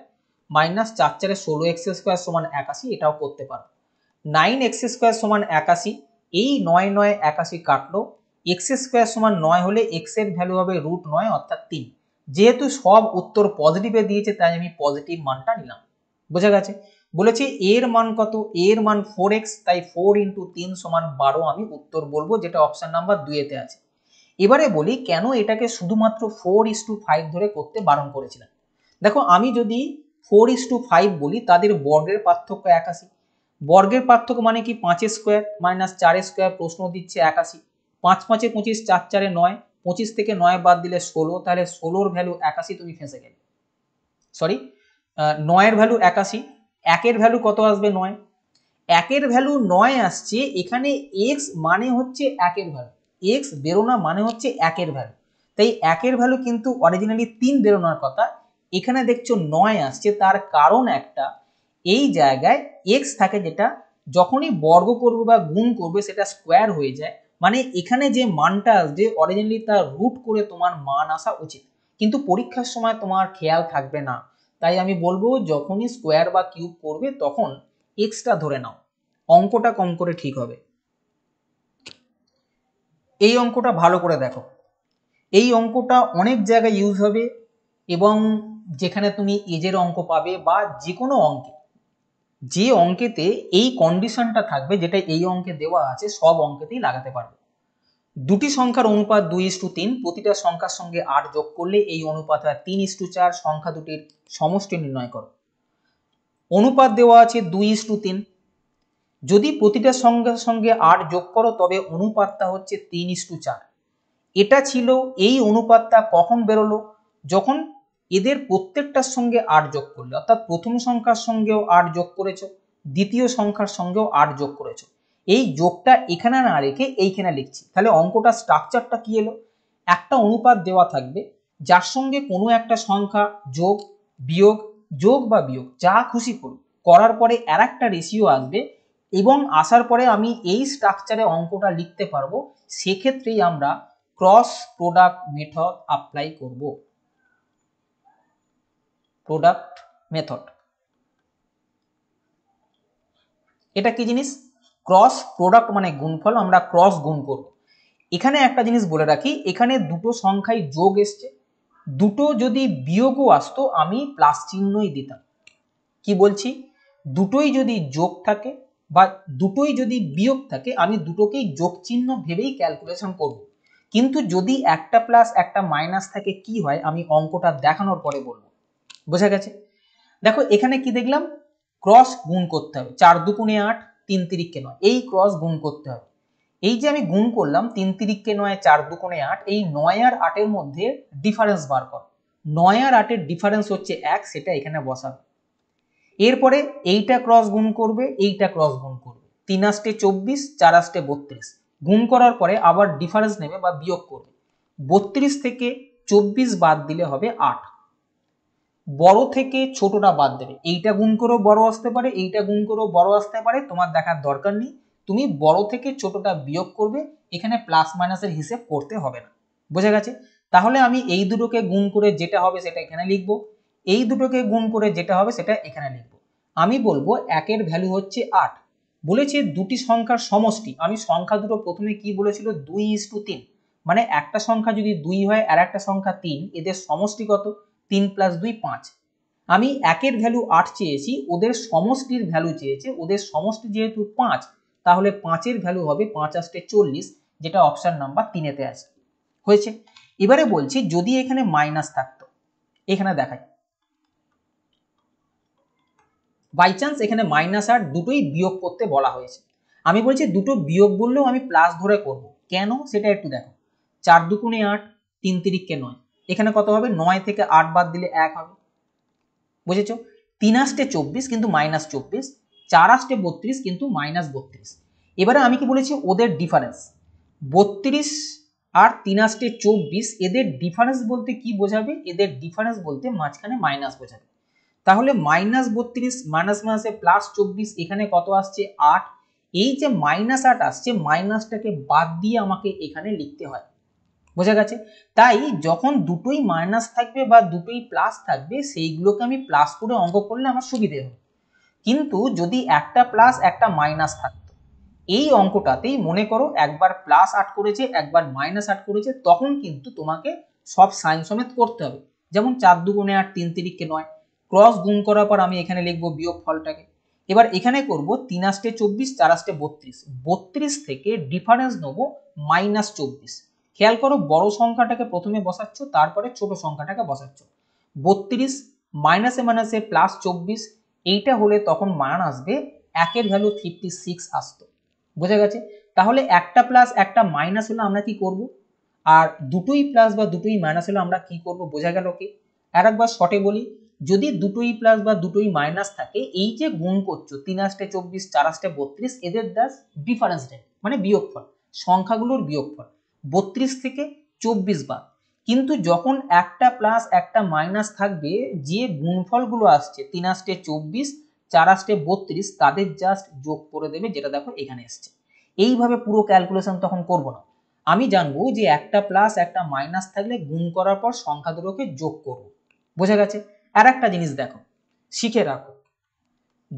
মাইনাস চার চারে ষোলো এক্স স্কোয়ার সমান একাশি এটাও করতে পারো নাইন এক্স স্কোয়ার সমান একাশি এই নয় নয় একাশি কাটলো এক্স স্কোয়ার সমান নয় হলে এর ভ্যালু হবে রুট নয় অর্থাৎ তিন যেহেতু সব উত্তর পজিটিভে দিয়েছে তাই আমি পজিটিভ মানটা নিলাম বোঝা গেছে বলেছে এর মান কত এর মান ফোর এক্স তাই ফোর ইন্টু তিন সমান বারো আমি উত্তর বলবো যেটা অপশান নাম্বার দুয়েতে আছে এবারে বলি কেন এটাকে শুধুমাত্র ফোর ইস টু ফাইভ ধরে করতে বারণ করেছিলাম দেখো আমি যদি ফোর ইস টু ফাইভ বলি তাদের বর্গের পার্থক্য একাশি বর্গের পার্থক্য মানে কি পাঁচের স্কোয়ার মাইনাস চারের স্কোয়ার প্রশ্ন দিচ্ছে একাশি পাঁচ পাঁচে পঁচিশ চার চারে নয় পঁচিশ থেকে নয় বাদ দিলে ষোলো তাহলে ষোলোর ভ্যালু একাশি তুমি ফেঁসে গেলে সরি নয়ের ভ্যালু একাশি একের ভ্যালু কত আসবে নয় একের ভ্যালু নয় আসছে এখানে এক্স মানে হচ্ছে একের ভ্যালু এক্স বেরোনা মানে হচ্ছে একের ভ্যালু তাই একের ভ্যালু কিন্তু অরিজিনালি তিন বেরোনার কথা এখানে দেখছো নয় আসছে তার কারণ একটা এই জায়গায় এক্স থাকে যেটা যখনই বর্গ করবে বা গুণ করবে সেটা স্কোয়ার হয়ে যায় মানে এখানে যে মানটা আসবে অরিজিনালি তার রুট করে তোমার মান আসা উচিত কিন্তু পরীক্ষার সময় তোমার খেয়াল থাকবে না তাই আমি বলবো যখনই স্কোয়ার বা কিউব করবে তখন এক্সটা ধরে নাও অঙ্কটা কম করে ঠিক হবে এই অঙ্কটা ভালো করে দেখো এই অঙ্কটা অনেক জায়গায় ইউজ হবে এবং যেখানে তুমি এজের অঙ্ক পাবে বা যে কোনো অঙ্কে যে অঙ্কেতে এই কন্ডিশনটা থাকবে যেটা এই অঙ্কে দেওয়া আছে সব অঙ্কেতেই লাগাতে পারবে দুটি সংখ্যার অনুপাত দুই ইস্টু তিন প্রতিটা সংখ্যার সঙ্গে আট যোগ করলে এই অনুপাত হয় তিন ইস্টু চার সংখ্যা দুটির সমষ্টি নির্ণয় করো অনুপাত দেওয়া আছে দুই ইস্টু তিন যদি প্রতিটা সংখ্যার সঙ্গে আট যোগ করো তবে অনুপাতটা হচ্ছে তিন ইস্টু চার এটা ছিল এই অনুপাতটা কখন বেরোলো যখন এদের প্রত্যেকটার সঙ্গে আট যোগ করলে অর্থাৎ প্রথম সংখ্যার সঙ্গেও আট যোগ করেছ দ্বিতীয় সংখ্যার সঙ্গেও আট যোগ করেছ এই যোগটা এখানে না রেখে এইখানে লিখছি তাহলে অঙ্কটা স্ট্রাকচারটা কি এলো একটা অনুপাত দেওয়া থাকবে যার সঙ্গে কোনো একটা সংখ্যা যোগ বিয়োগ যোগ বা বিয়োগ যা খুশি করুক করার পরে আর একটা রেশিও আসবে এবং আসার পরে আমি এই স্ট্রাকচারে অঙ্কটা লিখতে পারবো সেক্ষেত্রেই আমরা ক্রস প্রোডাক্ট মেথড অ্যাপ্লাই করব প্রোডাক্ট মেথড এটা কি জিনিস ক্রস প্রোডাক্ট মানে গুণফল আমরা ক্রস গুণ করব এখানে একটা জিনিস বলে রাখি এখানে দুটো সংখ্যায় যোগ এসছে দুটো যদি বিয়োগও আসতো আমি প্লাস চিহ্নই দিতাম কি বলছি দুটোই যদি যোগ থাকে বা দুটোই যদি বিয়োগ থাকে আমি দুটোকেই যোগ চিহ্ন ভেবেই ক্যালকুলেশন করব কিন্তু যদি একটা প্লাস একটা মাইনাস থাকে কি হয় আমি অঙ্কটা দেখানোর পরে বলবো বোঝা গেছে দেখো এখানে কি দেখলাম ক্রস গুণ করতে হবে চার দুকুণে আট তিন তিরিককে নয় এই ক্রস গুণ করতে হবে এই যে আমি গুণ করলাম তিন তিরিককে নয় চার দুকোণে আট এই নয় আর আটের মধ্যে ডিফারেন্স বার কর নয় আর আটের ডিফারেন্স হচ্ছে এক সেটা এখানে বসাবে এরপরে এইটা ক্রস গুণ করবে এইটা ক্রস গুণ করবে তিন আষ্টে চব্বিশ চার আষ্টে বত্রিশ গুণ করার পরে আবার ডিফারেন্স নেবে বা বিয়োগ করবে বত্রিশ থেকে চব্বিশ বাদ দিলে হবে আট বড় থেকে ছোটটা বাদ দেবে এইটা গুণ করেও বড় আসতে পারে এইটা গুণ করেও বড় আসতে পারে তোমার দেখার দরকার নেই তুমি বড় থেকে ছোটটা বিয়োগ করবে এখানে প্লাস মাইনাসের হিসেব করতে হবে না বোঝা গেছে তাহলে আমি এই দুটোকে গুণ করে যেটা হবে সেটা এখানে লিখব এই দুটোকে গুণ করে যেটা হবে সেটা এখানে লিখব আমি বলবো একের ভ্যালু হচ্ছে আট বলেছে দুটি সংখ্যার সমষ্টি আমি সংখ্যা দুটো প্রথমে কি বলেছিল দুই ইস টু তিন মানে একটা সংখ্যা যদি দুই হয় আর একটা সংখ্যা তিন এদের সমষ্টি কত তিন প্লাস দুই পাঁচ আমি একের ভ্যালু আট চেয়েছি ওদের সমষ্টির ভ্যালু চেয়েছে ওদের সমষ্টি যেহেতু পাঁচ তাহলে পাঁচের ভ্যালু হবে পাঁচ আষ্টে চল্লিশ যেটা অপশান নাম্বার তিনেতে আছে হয়েছে এবারে বলছি যদি এখানে মাইনাস থাকতো এখানে দেখাই বাই চান্স এখানে মাইনাস আর দুটোই বিয়োগ করতে বলা হয়েছে আমি বলছি দুটো বিয়োগ বললেও আমি প্লাস ধরে করব কেন সেটা একটু দেখো চার দুকুনে আট তিন তিরিককে নয় এখানে কত হবে নয় থেকে আট বাদ দিলে এক হবে বুঝেছ তিন আসতে চব্বিশ কিন্তু মাইনাস চব্বিশ চার আসতে বত্রিশ কিন্তু মাইনাস বত্রিশ এবারে আমি কি বলেছি ওদের ডিফারেন্স বত্রিশ আর তিন আসতে চব্বিশ এদের ডিফারেন্স বলতে কি বোঝাবে এদের ডিফারেন্স বলতে মাঝখানে মাইনাস বোঝাবে তাহলে মাইনাস বত্রিশ মাইনাস মাইনাসে প্লাস চব্বিশ এখানে কত আসছে আট এই যে মাইনাস আট আসছে মাইনাসটাকে বাদ দিয়ে আমাকে এখানে লিখতে হয় বোঝা গেছে তাই যখন দুটোই মাইনাস থাকবে বা দুটোই প্লাস থাকবে সেইগুলোকে আমি প্লাস করে অঙ্ক করলে আমার সুবিধে হবে কিন্তু যদি একটা প্লাস একটা মাইনাস থাকতো এই অঙ্কটাতেই মনে করো একবার প্লাস আট করেছে একবার মাইনাস আট করেছে তখন কিন্তু তোমাকে সব সাইন সমেত করতে হবে যেমন চার দুগুণে আট তিন তিরিককে নয় ক্রস গুণ করার পর আমি এখানে লিখবো বিয়োগ ফলটাকে এবার এখানে করব তিন আসটে চব্বিশ চার আসটে বত্রিশ বত্রিশ থেকে ডিফারেন্স নেবো মাইনাস চব্বিশ খেয়াল করো বড় সংখ্যাটাকে প্রথমে বসাচ্ছ তারপরে ছোট সংখ্যাটাকে বসাচ্ছ বত্রিশ মাইনাসে মাইনাসে প্লাস চব্বিশ এইটা হলে তখন মান আসবে একের ভ্যালু ফিফটি সিক্স আসতো বোঝা গেছে তাহলে একটা প্লাস একটা মাইনাস হলে আমরা কি করব আর দুটোই প্লাস বা দুটোই মাইনাস হলে আমরা কি করব বোঝা গেল কি আর একবার শর্টে বলি যদি দুটোই প্লাস বা দুটোই মাইনাস থাকে এই যে গুণ করছো তিন আসতে চব্বিশ চার আসতে বত্রিশ এদের দাস ডিফারেন্স রেট মানে বিয়োগফল সংখ্যাগুলোর বিয়োগফল বত্রিশ থেকে চব্বিশ বার কিন্তু যখন একটা প্লাস একটা মাইনাস থাকবে যে গুণফলগুলো আসছে তিন আসটে চব্বিশ চার আসটে বত্রিশ তাদের জাস্ট যোগ করে দেবে যেটা দেখো এখানে এসছে এইভাবে পুরো ক্যালকুলেশন তখন করব না আমি জানবো যে একটা প্লাস একটা মাইনাস থাকলে গুণ করার পর সংখ্যা দুটোকে যোগ করব বোঝা গেছে আর একটা জিনিস দেখো শিখে রাখো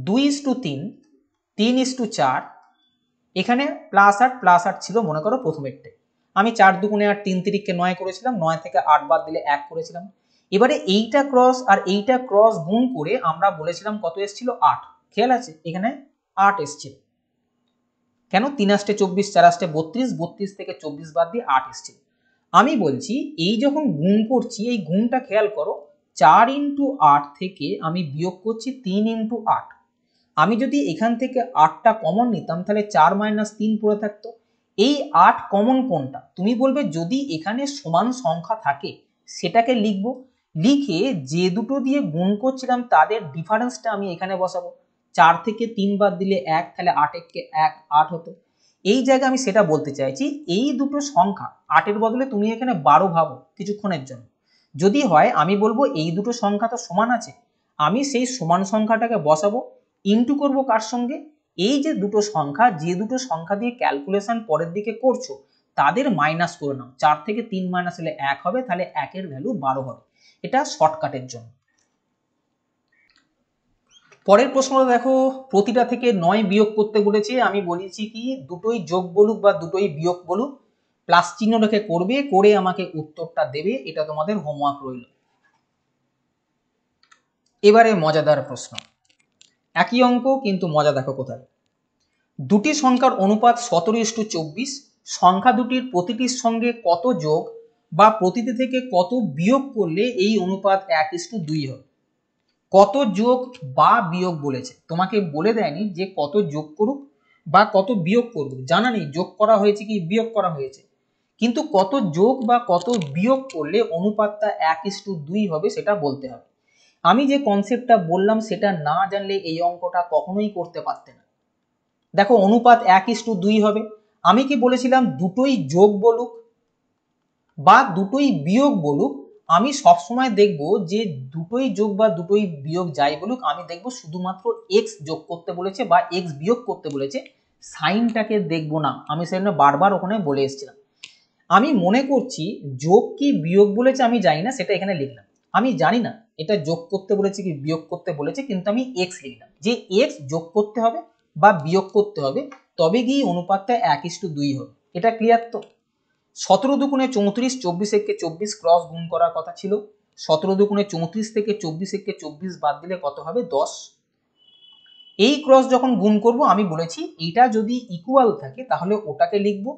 দুই ইস টু তিন তিন ইস টু চার এখানে প্লাস আট প্লাস আট ছিল মনে করো প্রথমেরটাই আমি চার দুগুণে আর তিন তিরিককে নয় করেছিলাম নয় থেকে আট বাদ দিলে এক করেছিলাম এবারে এইটা ক্রস আর এইটা ক্রস গুণ করে আমরা বলেছিলাম কত এসছিল আট খেয়াল আছে এখানে আট এসছিল কেন তিন আসটে চব্বিশ চার আসটে বত্রিশ বত্রিশ থেকে চব্বিশ বাদ দিয়ে আট এসছিল আমি বলছি এই যখন গুণ করছি এই গুণটা খেয়াল করো চার ইন্টু আট থেকে আমি বিয়োগ করছি তিন ইন্টু আট আমি যদি এখান থেকে আটটা কমন নিতাম তাহলে চার মাইনাস তিন পড়ে থাকতো এই আট কমন কোনটা তুমি বলবে যদি এখানে সমান সংখ্যা থাকে সেটাকে লিখব লিখে যে দুটো দিয়ে গুণ করছিলাম তাদের ডিফারেন্সটা আমি এখানে বসাবো চার থেকে তিন বার দিলে এক তাহলে আট এককে এক আট হতো এই জায়গায় আমি সেটা বলতে চাইছি এই দুটো সংখ্যা আটের বদলে তুমি এখানে বারো ভাবো কিছুক্ষণের জন্য যদি হয় আমি বলবো এই দুটো সংখ্যা তো সমান আছে আমি সেই সমান সংখ্যাটাকে বসাবো ইন্টু করব কার সঙ্গে এই যে দুটো সংখ্যা যে দুটো সংখ্যা দিয়ে ক্যালকুলেশন পরের দিকে করছো তাদের মাইনাস করে নাও চার থেকে তিন মাইনাস হলে এক হবে তাহলে একের ভ্যালু বারো হবে এটা শর্টকাটের জন্য পরের প্রশ্নটা দেখো প্রতিটা থেকে নয় বিয়োগ করতে বলেছে আমি বলেছি কি দুটোই যোগ বলুক বা দুটোই বিয়োগ বলুক প্লাস চিহ্ন রেখে করবে করে আমাকে উত্তরটা দেবে এটা তোমাদের হোমওয়ার্ক রইল এবারে মজাদার প্রশ্ন একই অঙ্ক কিন্তু মজা দেখো কোথায় দুটি সংখ্যার অনুপাত সতেরো ইস্টু চব্বিশ সংখ্যা দুটির প্রতিটির সঙ্গে কত যোগ বা প্রতিটি থেকে কত বিয়োগ করলে এই অনুপাত এক ইস্টু দুই হবে কত যোগ বা বিয়োগ বলেছে তোমাকে বলে দেয়নি যে কত যোগ করুক বা কত বিয়োগ করুক জানা নেই যোগ করা হয়েছে কি বিয়োগ করা হয়েছে কিন্তু কত যোগ বা কত বিয়োগ করলে অনুপাতটা এক ইস্টু দুই হবে সেটা বলতে হবে আমি যে কনসেপ্টটা বললাম সেটা না জানলে এই অঙ্কটা কখনোই করতে পারতে না দেখো অনুপাত এক ইস্টু দুই হবে আমি কি বলেছিলাম দুটোই যোগ বলুক বা দুটোই বিয়োগ বলুক আমি সবসময় দেখব যে দুটোই যোগ বা দুটোই বিয়োগ যাই বলুক আমি দেখব শুধুমাত্র এক্স যোগ করতে বলেছে বা এক্স বিয়োগ করতে বলেছে সাইনটাকে দেখব না আমি সেজন্য বারবার ওখানে বলে এসেছিলাম আমি মনে করছি যোগ কি বিয়োগ বলেছে আমি জানি না সেটা এখানে লিখলাম আমি জানি না এটা যোগ করতে বলেছে কি বিয়োগ করতে বলেছে কিন্তু আমি এক্স লিখলাম যে এক্স যোগ করতে হবে বা বিয়োগ করতে হবে তবে গিয়ে অনুপাতটা এক ইস্টু দুই হবে এটা ক্লিয়ার তো সতেরো দুগুণে চৌত্রিশ চব্বিশ একে চব্বিশ ক্রস গুণ করার কথা ছিল সতেরো দুগুণে চৌত্রিশ থেকে চব্বিশ একে চব্বিশ বাদ দিলে কত হবে দশ এই ক্রস যখন গুণ করব আমি বলেছি এটা যদি ইকুয়াল থাকে তাহলে ওটাকে লিখবো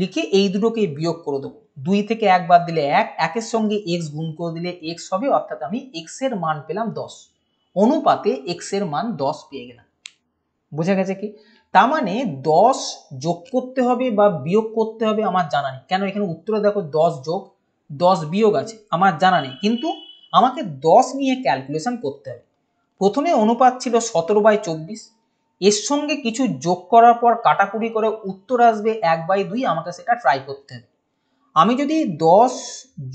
লিখে এই দুটোকে বিয়োগ করে দেবো দুই থেকে এক বাদ দিলে এক একের সঙ্গে এক্স গুণ করে দিলে এক্স হবে অর্থাৎ আমি এক্স এর মান পেলাম দশ অনুপাতে এক্স এর মান দশ পেয়ে গেলাম বোঝা গেছে কি তার মানে দশ যোগ করতে হবে বা বিয়োগ করতে হবে আমার জানা নেই কেন এখানে উত্তরে দেখো দশ যোগ দশ বিয়োগ আছে আমার জানা নেই কিন্তু আমাকে দশ নিয়ে ক্যালকুলেশন করতে হবে প্রথমে অনুপাত ছিল সতেরো বাই চব্বিশ এর সঙ্গে কিছু যোগ করার পর কাটাকুটি করে উত্তর আসবে এক বাই দুই আমাকে সেটা ট্রাই করতে হবে আমি যদি দশ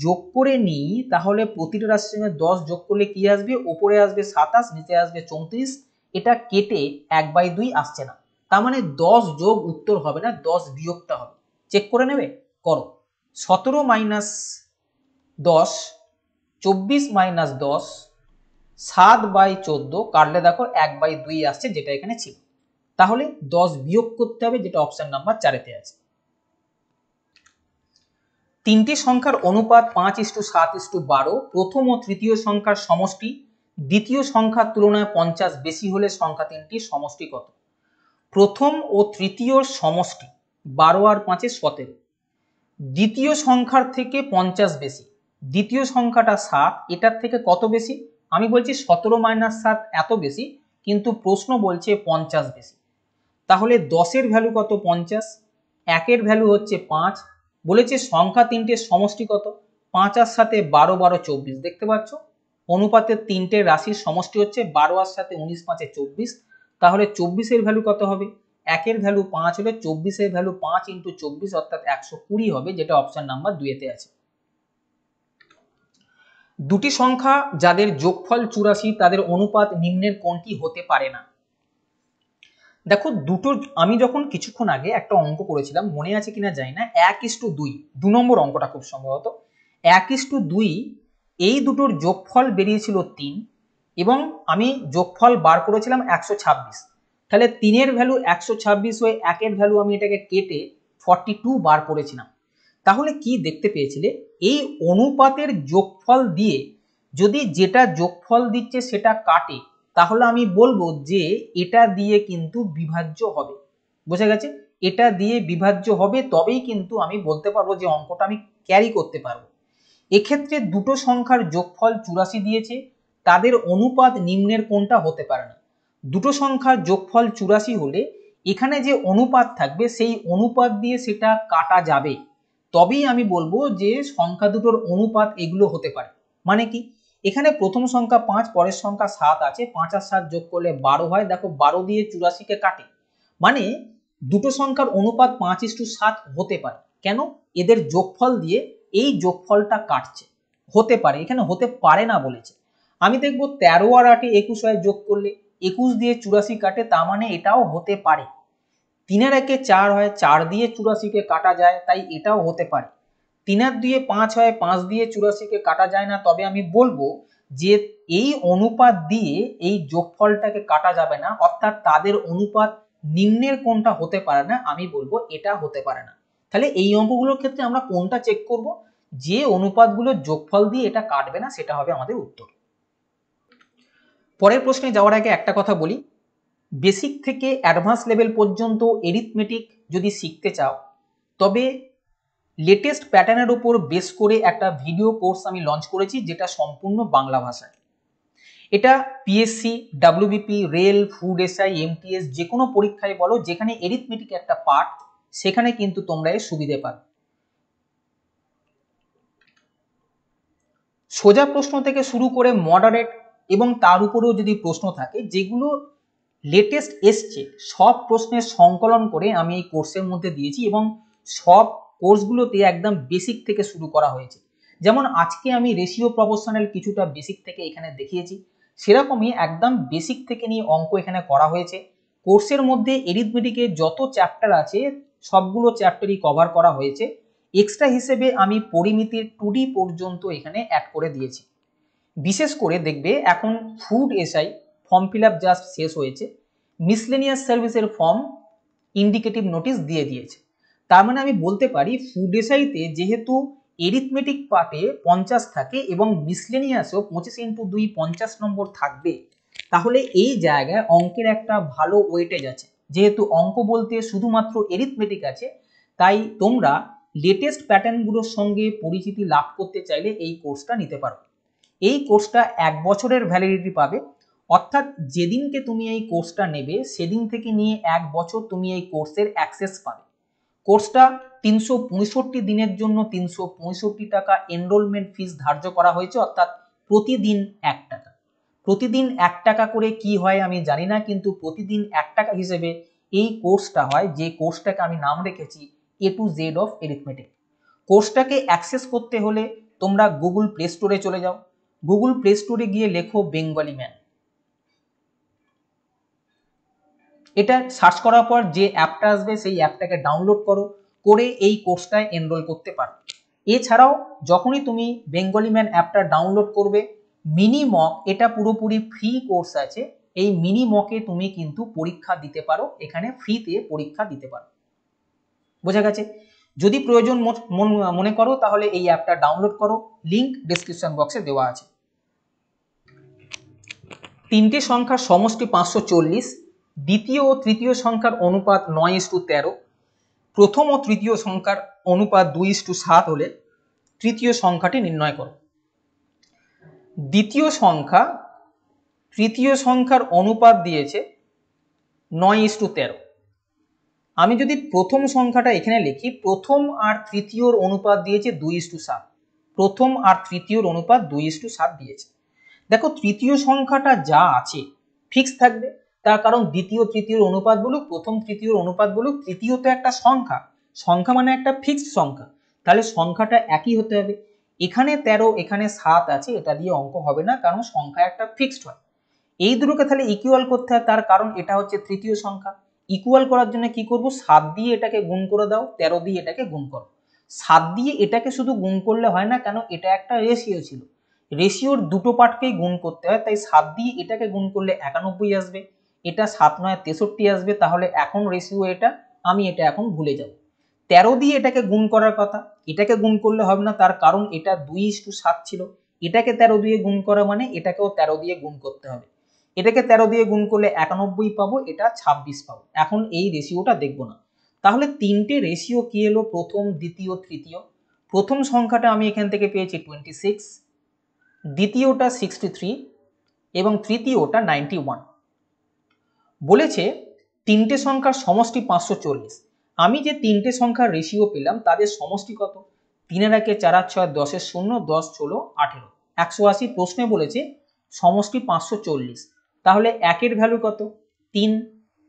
যোগ করে নিই তাহলে প্রতিটা রাশির সঙ্গে দশ যোগ করলে কি আসবে ওপরে আসবে সাতাশ নিচে আসবে চৌত্রিশ এটা কেটে এক বাই দুই আসছে না তার মানে দশ যোগ উত্তর হবে না দশ বিয়োগটা হবে চেক করে নেবে করো সতেরো মাইনাস দশ চব্বিশ মাইনাস দশ সাত বাই চোদ্দো কাটলে দেখো এক বাই দুই আসছে যেটা এখানে ছিল তাহলে দশ বিয়োগ করতে হবে যেটা অপশান নাম্বার চারেতে আছে তিনটি সংখ্যার অনুপাত পাঁচ ইস্টু সাত ইস্টু বারো প্রথম ও তৃতীয় সংখ্যার সমষ্টি দ্বিতীয় সংখ্যার তুলনায় পঞ্চাশ বেশি হলে সংখ্যা তিনটির সমষ্টি কত প্রথম ও তৃতীয় সমষ্টি বারো আর পাঁচে সতেরো দ্বিতীয় সংখ্যার থেকে পঞ্চাশ বেশি দ্বিতীয় সংখ্যাটা সাত এটার থেকে কত বেশি আমি বলছি সতেরো মাইনাস সাত এত বেশি কিন্তু প্রশ্ন বলছে পঞ্চাশ বেশি তাহলে দশের ভ্যালু কত পঞ্চাশ একের ভ্যালু হচ্ছে পাঁচ বলেছে সংখ্যা তিনটের সমষ্টি কত পাঁচ আর সাথে বারো বারো চব্বিশ দেখতে পাচ্ছ অনুপাতের তিনটে রাশির সমষ্টি হচ্ছে বারো আর সাথে উনিশ পাঁচে চব্বিশ তাহলে চব্বিশের ভ্যালু কত হবে একের ভ্যালু পাঁচ হলে চব্বিশের ভ্যালু পাঁচ ইন্টু চব্বিশ অর্থাৎ একশো কুড়ি হবে যেটা অপশান নাম্বার দুয়েতে আছে দুটি সংখ্যা যাদের যোগফল চুরাশি তাদের অনুপাত নিম্নের কোনটি হতে পারে না দেখো দুটো আমি যখন কিছুক্ষণ আগে একটা অঙ্ক করেছিলাম মনে আছে কিনা জানি না এক ইস্টু দুই দু নম্বর অঙ্কটা খুব সম্ভবত এক ইস্টু দুই এই দুটোর যোগফল বেরিয়েছিল তিন এবং আমি যোগফল বার করেছিলাম একশো ছাব্বিশ তাহলে তিনের ভ্যালু একশো ছাব্বিশ হয়ে একের ভ্যালু আমি এটাকে কেটে ফর্টি টু বার করেছিলাম তাহলে কি দেখতে পেয়েছিলে এই অনুপাতের যোগফল দিয়ে যদি যেটা যোগফল দিচ্ছে সেটা কাটে তাহলে আমি বলবো যে এটা দিয়ে কিন্তু বিভাজ্য হবে বোঝা গেছে এটা দিয়ে বিভাজ্য হবে তবেই কিন্তু আমি বলতে পারবো যে অঙ্কটা আমি ক্যারি করতে পারবো এক্ষেত্রে দুটো সংখ্যার যোগফল চুরাশি দিয়েছে তাদের অনুপাত নিম্নের কোনটা হতে পারে না দুটো সংখ্যার যোগফল চুরাশি হলে এখানে যে অনুপাত থাকবে সেই অনুপাত দিয়ে সেটা কাটা যাবে তবেই আমি বলবো যে সংখ্যা দুটোর অনুপাত এগুলো হতে পারে মানে কি এখানে প্রথম সংখ্যা পাঁচ পরের সংখ্যা সাত আছে পাঁচ আর সাত যোগ করলে বারো হয় দেখো বারো দিয়ে চুরাশিকে কাটে মানে দুটো সংখ্যার অনুপাত পাঁচ ইস্টু সাত হতে পারে কেন এদের যোগফল দিয়ে এই যোগফলটা কাটছে হতে পারে এখানে হতে পারে না বলেছে আমি দেখব তেরো আর আটে একুশ হয় যোগ করলে একুশ দিয়ে চুরাশি কাটে তার মানে এটাও হতে পারে তিনের একে চার হয় চার দিয়ে চুরাশিকে কাটা যায় তাই এটাও হতে পারে তিনের দিয়ে পাঁচ হয় পাঁচ দিয়ে চুরাশিকে কাটা যায় না তবে আমি বলবো যে এই অনুপাত দিয়ে এই যোগফলটাকে কাটা যাবে না অর্থাৎ তাদের অনুপাত নিম্নের কোনটা হতে পারে না আমি বলবো এটা হতে পারে না তাহলে এই অঙ্কগুলোর ক্ষেত্রে আমরা কোনটা চেক করব যে অনুপাতগুলোর যোগফল দিয়ে এটা কাটবে না সেটা হবে আমাদের উত্তর পরের প্রশ্নে যাওয়ার আগে একটা কথা বলি বেসিক থেকে অ্যাডভান্স লেভেল পর্যন্ত এরিথমেটিক যদি শিখতে চাও তবে লেটেস্ট প্যাটার্নের ওপর বেস করে একটা ভিডিও কোর্স আমি লঞ্চ করেছি যেটা সম্পূর্ণ বাংলা ভাষায় এটা PSC WBP rail food SI MTS যে কোনো পরীক্ষায় বলো যেখানে এরিথমেটিক একটা পার্ট সেখানে কিন্তু তোমরা এর সুবিধে পাবে সোজা প্রশ্ন থেকে শুরু করে মডারেট এবং তার উপরেও যদি প্রশ্ন থাকে যেগুলো লেটেস্ট এসছে সব প্রশ্নের সংকলন করে আমি এই কোর্সের মধ্যে দিয়েছি এবং সব কোর্সগুলোতে একদম বেসিক থেকে শুরু করা হয়েছে যেমন আজকে আমি রেশিও প্রফেশনাল কিছুটা বেসিক থেকে এখানে দেখিয়েছি সেরকমই একদম বেসিক থেকে নিয়ে অঙ্ক এখানে করা হয়েছে কোর্সের মধ্যে এরিথমেটিকের যত চ্যাপ্টার আছে সবগুলো চ্যাপ্টারই কভার করা হয়েছে এক্সট্রা হিসেবে আমি পরিমিতির টুডি পর্যন্ত এখানে অ্যাড করে দিয়েছি বিশেষ করে দেখবে এখন food SI form fill just শেষ হয়েছে মিসলেনিয়াস সার্ভিসের ফর্ম ইন্ডিকেটিভ নোটিশ দিয়ে দিয়েছে তার মানে আমি বলতে পারি ফুডেসাইতে যেহেতু এরিথমেটিক পার্টে পঞ্চাশ থাকে এবং মিসলেনিয়াসেও পঁচিশ ইন্টু দুই পঞ্চাশ নম্বর থাকবে তাহলে এই জায়গায় অঙ্কের একটা ভালো ওয়েটেজ আছে যেহেতু অঙ্ক বলতে শুধুমাত্র এরিথমেটিক আছে তাই তোমরা লেটেস্ট প্যাটার্নগুলোর সঙ্গে পরিচিতি লাভ করতে চাইলে এই কোর্সটা নিতে পারো এই কোর্সটা এক বছরের ভ্যালিডিটি পাবে অর্থাৎ যেদিনকে তুমি এই কোর্সটা নেবে সেদিন থেকে নিয়ে এক বছর তুমি এই কোর্সের অ্যাক্সেস পাবে কোর্সটা তিনশো দিনের জন্য তিনশো টাকা এনরোলমেন্ট ফিস ধার্য করা হয়েছে অর্থাৎ প্রতিদিন এক টাকা প্রতিদিন এক টাকা করে কি হয় আমি জানি না কিন্তু প্রতিদিন এক টাকা হিসেবে এই কোর্সটা হয় যে কোর্সটাকে আমি নাম রেখেছি A to Z of arithmetic কোর্সটাকে অ্যাক্সেস করতে হলে তোমরা গুগল প্লে স্টোরে চলে যাও গুগল প্লে স্টোরে গিয়ে লেখো বেঙ্গলি ম্যান এটা সার্চ করার পর যে অ্যাপটা আসবে সেই অ্যাপটাকে ডাউনলোড করো করে এই কোর্সটায় এনরোল করতে পারো এছাড়াও যখনই তুমি বেঙ্গলি ম্যান অ্যাপটা ডাউনলোড করবে মিনি মক এটা পুরোপুরি ফ্রি কোর্স আছে এই মিনি মকে তুমি কিন্তু পরীক্ষা দিতে পারো এখানে ফ্রিতে পরীক্ষা দিতে পারো বোঝা গেছে যদি প্রয়োজন মনে করো তাহলে এই অ্যাপটা ডাউনলোড করো লিংক ডিসক্রিপশন বক্সে দেওয়া আছে তিনটি সংখ্যা সমষ্টি পাঁচশো চল্লিশ দ্বিতীয় ও তৃতীয় সংখ্যার অনুপাত নয় ইস টু তেরো প্রথম ও তৃতীয় সংখ্যার অনুপাত দুই ইস টু সাত হলে তৃতীয় সংখ্যাটি নির্ণয় করো দ্বিতীয় সংখ্যা তৃতীয় সংখ্যার অনুপাত দিয়েছে নয় ইস টু তেরো আমি যদি প্রথম সংখ্যাটা এখানে লিখি প্রথম আর তৃতীয়র অনুপাত দিয়েছে দুই ইস টু সাত প্রথম আর তৃতীয়র অনুপাত দুই ইস টু সাত দিয়েছে দেখো তৃতীয় সংখ্যাটা যা আছে ফিক্স থাকবে তার কারণ দ্বিতীয় তৃতীয় অনুপাত বলুক প্রথম তৃতীয় অনুপাত বলুক তৃতীয় তো একটা সংখ্যা সংখ্যা মানে একটা ফিক্সড সংখ্যা তাহলে সংখ্যাটা একই হতে হবে এখানে ১৩ এখানে সাত আছে এটা দিয়ে অঙ্ক হবে না কারণ সংখ্যা একটা ফিক্সড হয় এই দুটোকে তাহলে ইকুয়াল করতে হয় তার কারণ এটা হচ্ছে তৃতীয় সংখ্যা ইকুয়াল করার জন্য কি করব সাত দিয়ে এটাকে গুণ করে দাও ১৩ দিয়ে এটাকে গুণ করো সাত দিয়ে এটাকে শুধু গুণ করলে হয় না কেন এটা একটা রেশিও ছিল রেশিওর দুটো পার্টকেই গুণ করতে হয় তাই সাত দিয়ে এটাকে গুণ করলে একানব্বই আসবে এটা সাত নয় তেষট্টি আসবে তাহলে এখন রেশিও এটা আমি এটা এখন ভুলে যাব তেরো দিয়ে এটাকে গুণ করার কথা এটাকে গুণ করলে হবে না তার কারণ এটা দুই ইস্টু সাত ছিল এটাকে তেরো দিয়ে গুণ করা মানে এটাকেও তেরো দিয়ে গুণ করতে হবে এটাকে তেরো দিয়ে গুণ করলে একানব্বই পাবো এটা ছাব্বিশ পাবো এখন এই রেশিওটা দেখবো না তাহলে তিনটে রেশিও কি এলো প্রথম দ্বিতীয় তৃতীয় প্রথম সংখ্যাটা আমি এখান থেকে পেয়েছি টোয়েন্টি সিক্স দ্বিতীয়টা সিক্সটি থ্রি এবং তৃতীয়টা নাইনটি ওয়ান বলেছে তিনটে সংখ্যার সমষ্টি পাঁচশো চল্লিশ আমি যে তিনটে সংখ্যার রেশিও পেলাম তাদের সমষ্টি কত তিনের একে চার আর ছয় দশের শূন্য দশ ষোলো আঠেরো একশো আশি প্রশ্নে বলেছে সমষ্টি পাঁচশো চল্লিশ তাহলে একের ভ্যালু কত তিন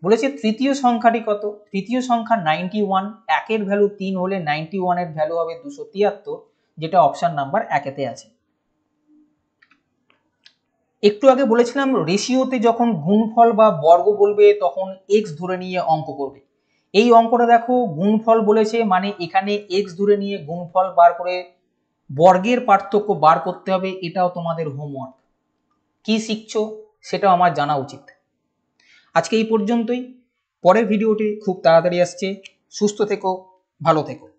বলেছে তৃতীয় সংখ্যাটি কত তৃতীয় সংখ্যা নাইনটি ওয়ান একের ভ্যালু তিন হলে নাইনটি ওয়ানের ভ্যালু হবে দুশো তিয়াত্তর যেটা অপশান নাম্বার একেতে আছে একটু আগে বলেছিলাম রেশিওতে যখন গুণফল বা বর্গ বলবে তখন এক্স ধরে নিয়ে অঙ্ক করবে এই অঙ্কটা দেখো গুণফল বলেছে মানে এখানে এক্স ধরে নিয়ে গুণফল বার করে বর্গের পার্থক্য বার করতে হবে এটাও তোমাদের হোমওয়ার্ক কি শিখছো সেটাও আমার জানা উচিত আজকে এই পর্যন্তই পরের ভিডিওটি খুব তাড়াতাড়ি আসছে সুস্থ থেকো ভালো থেকো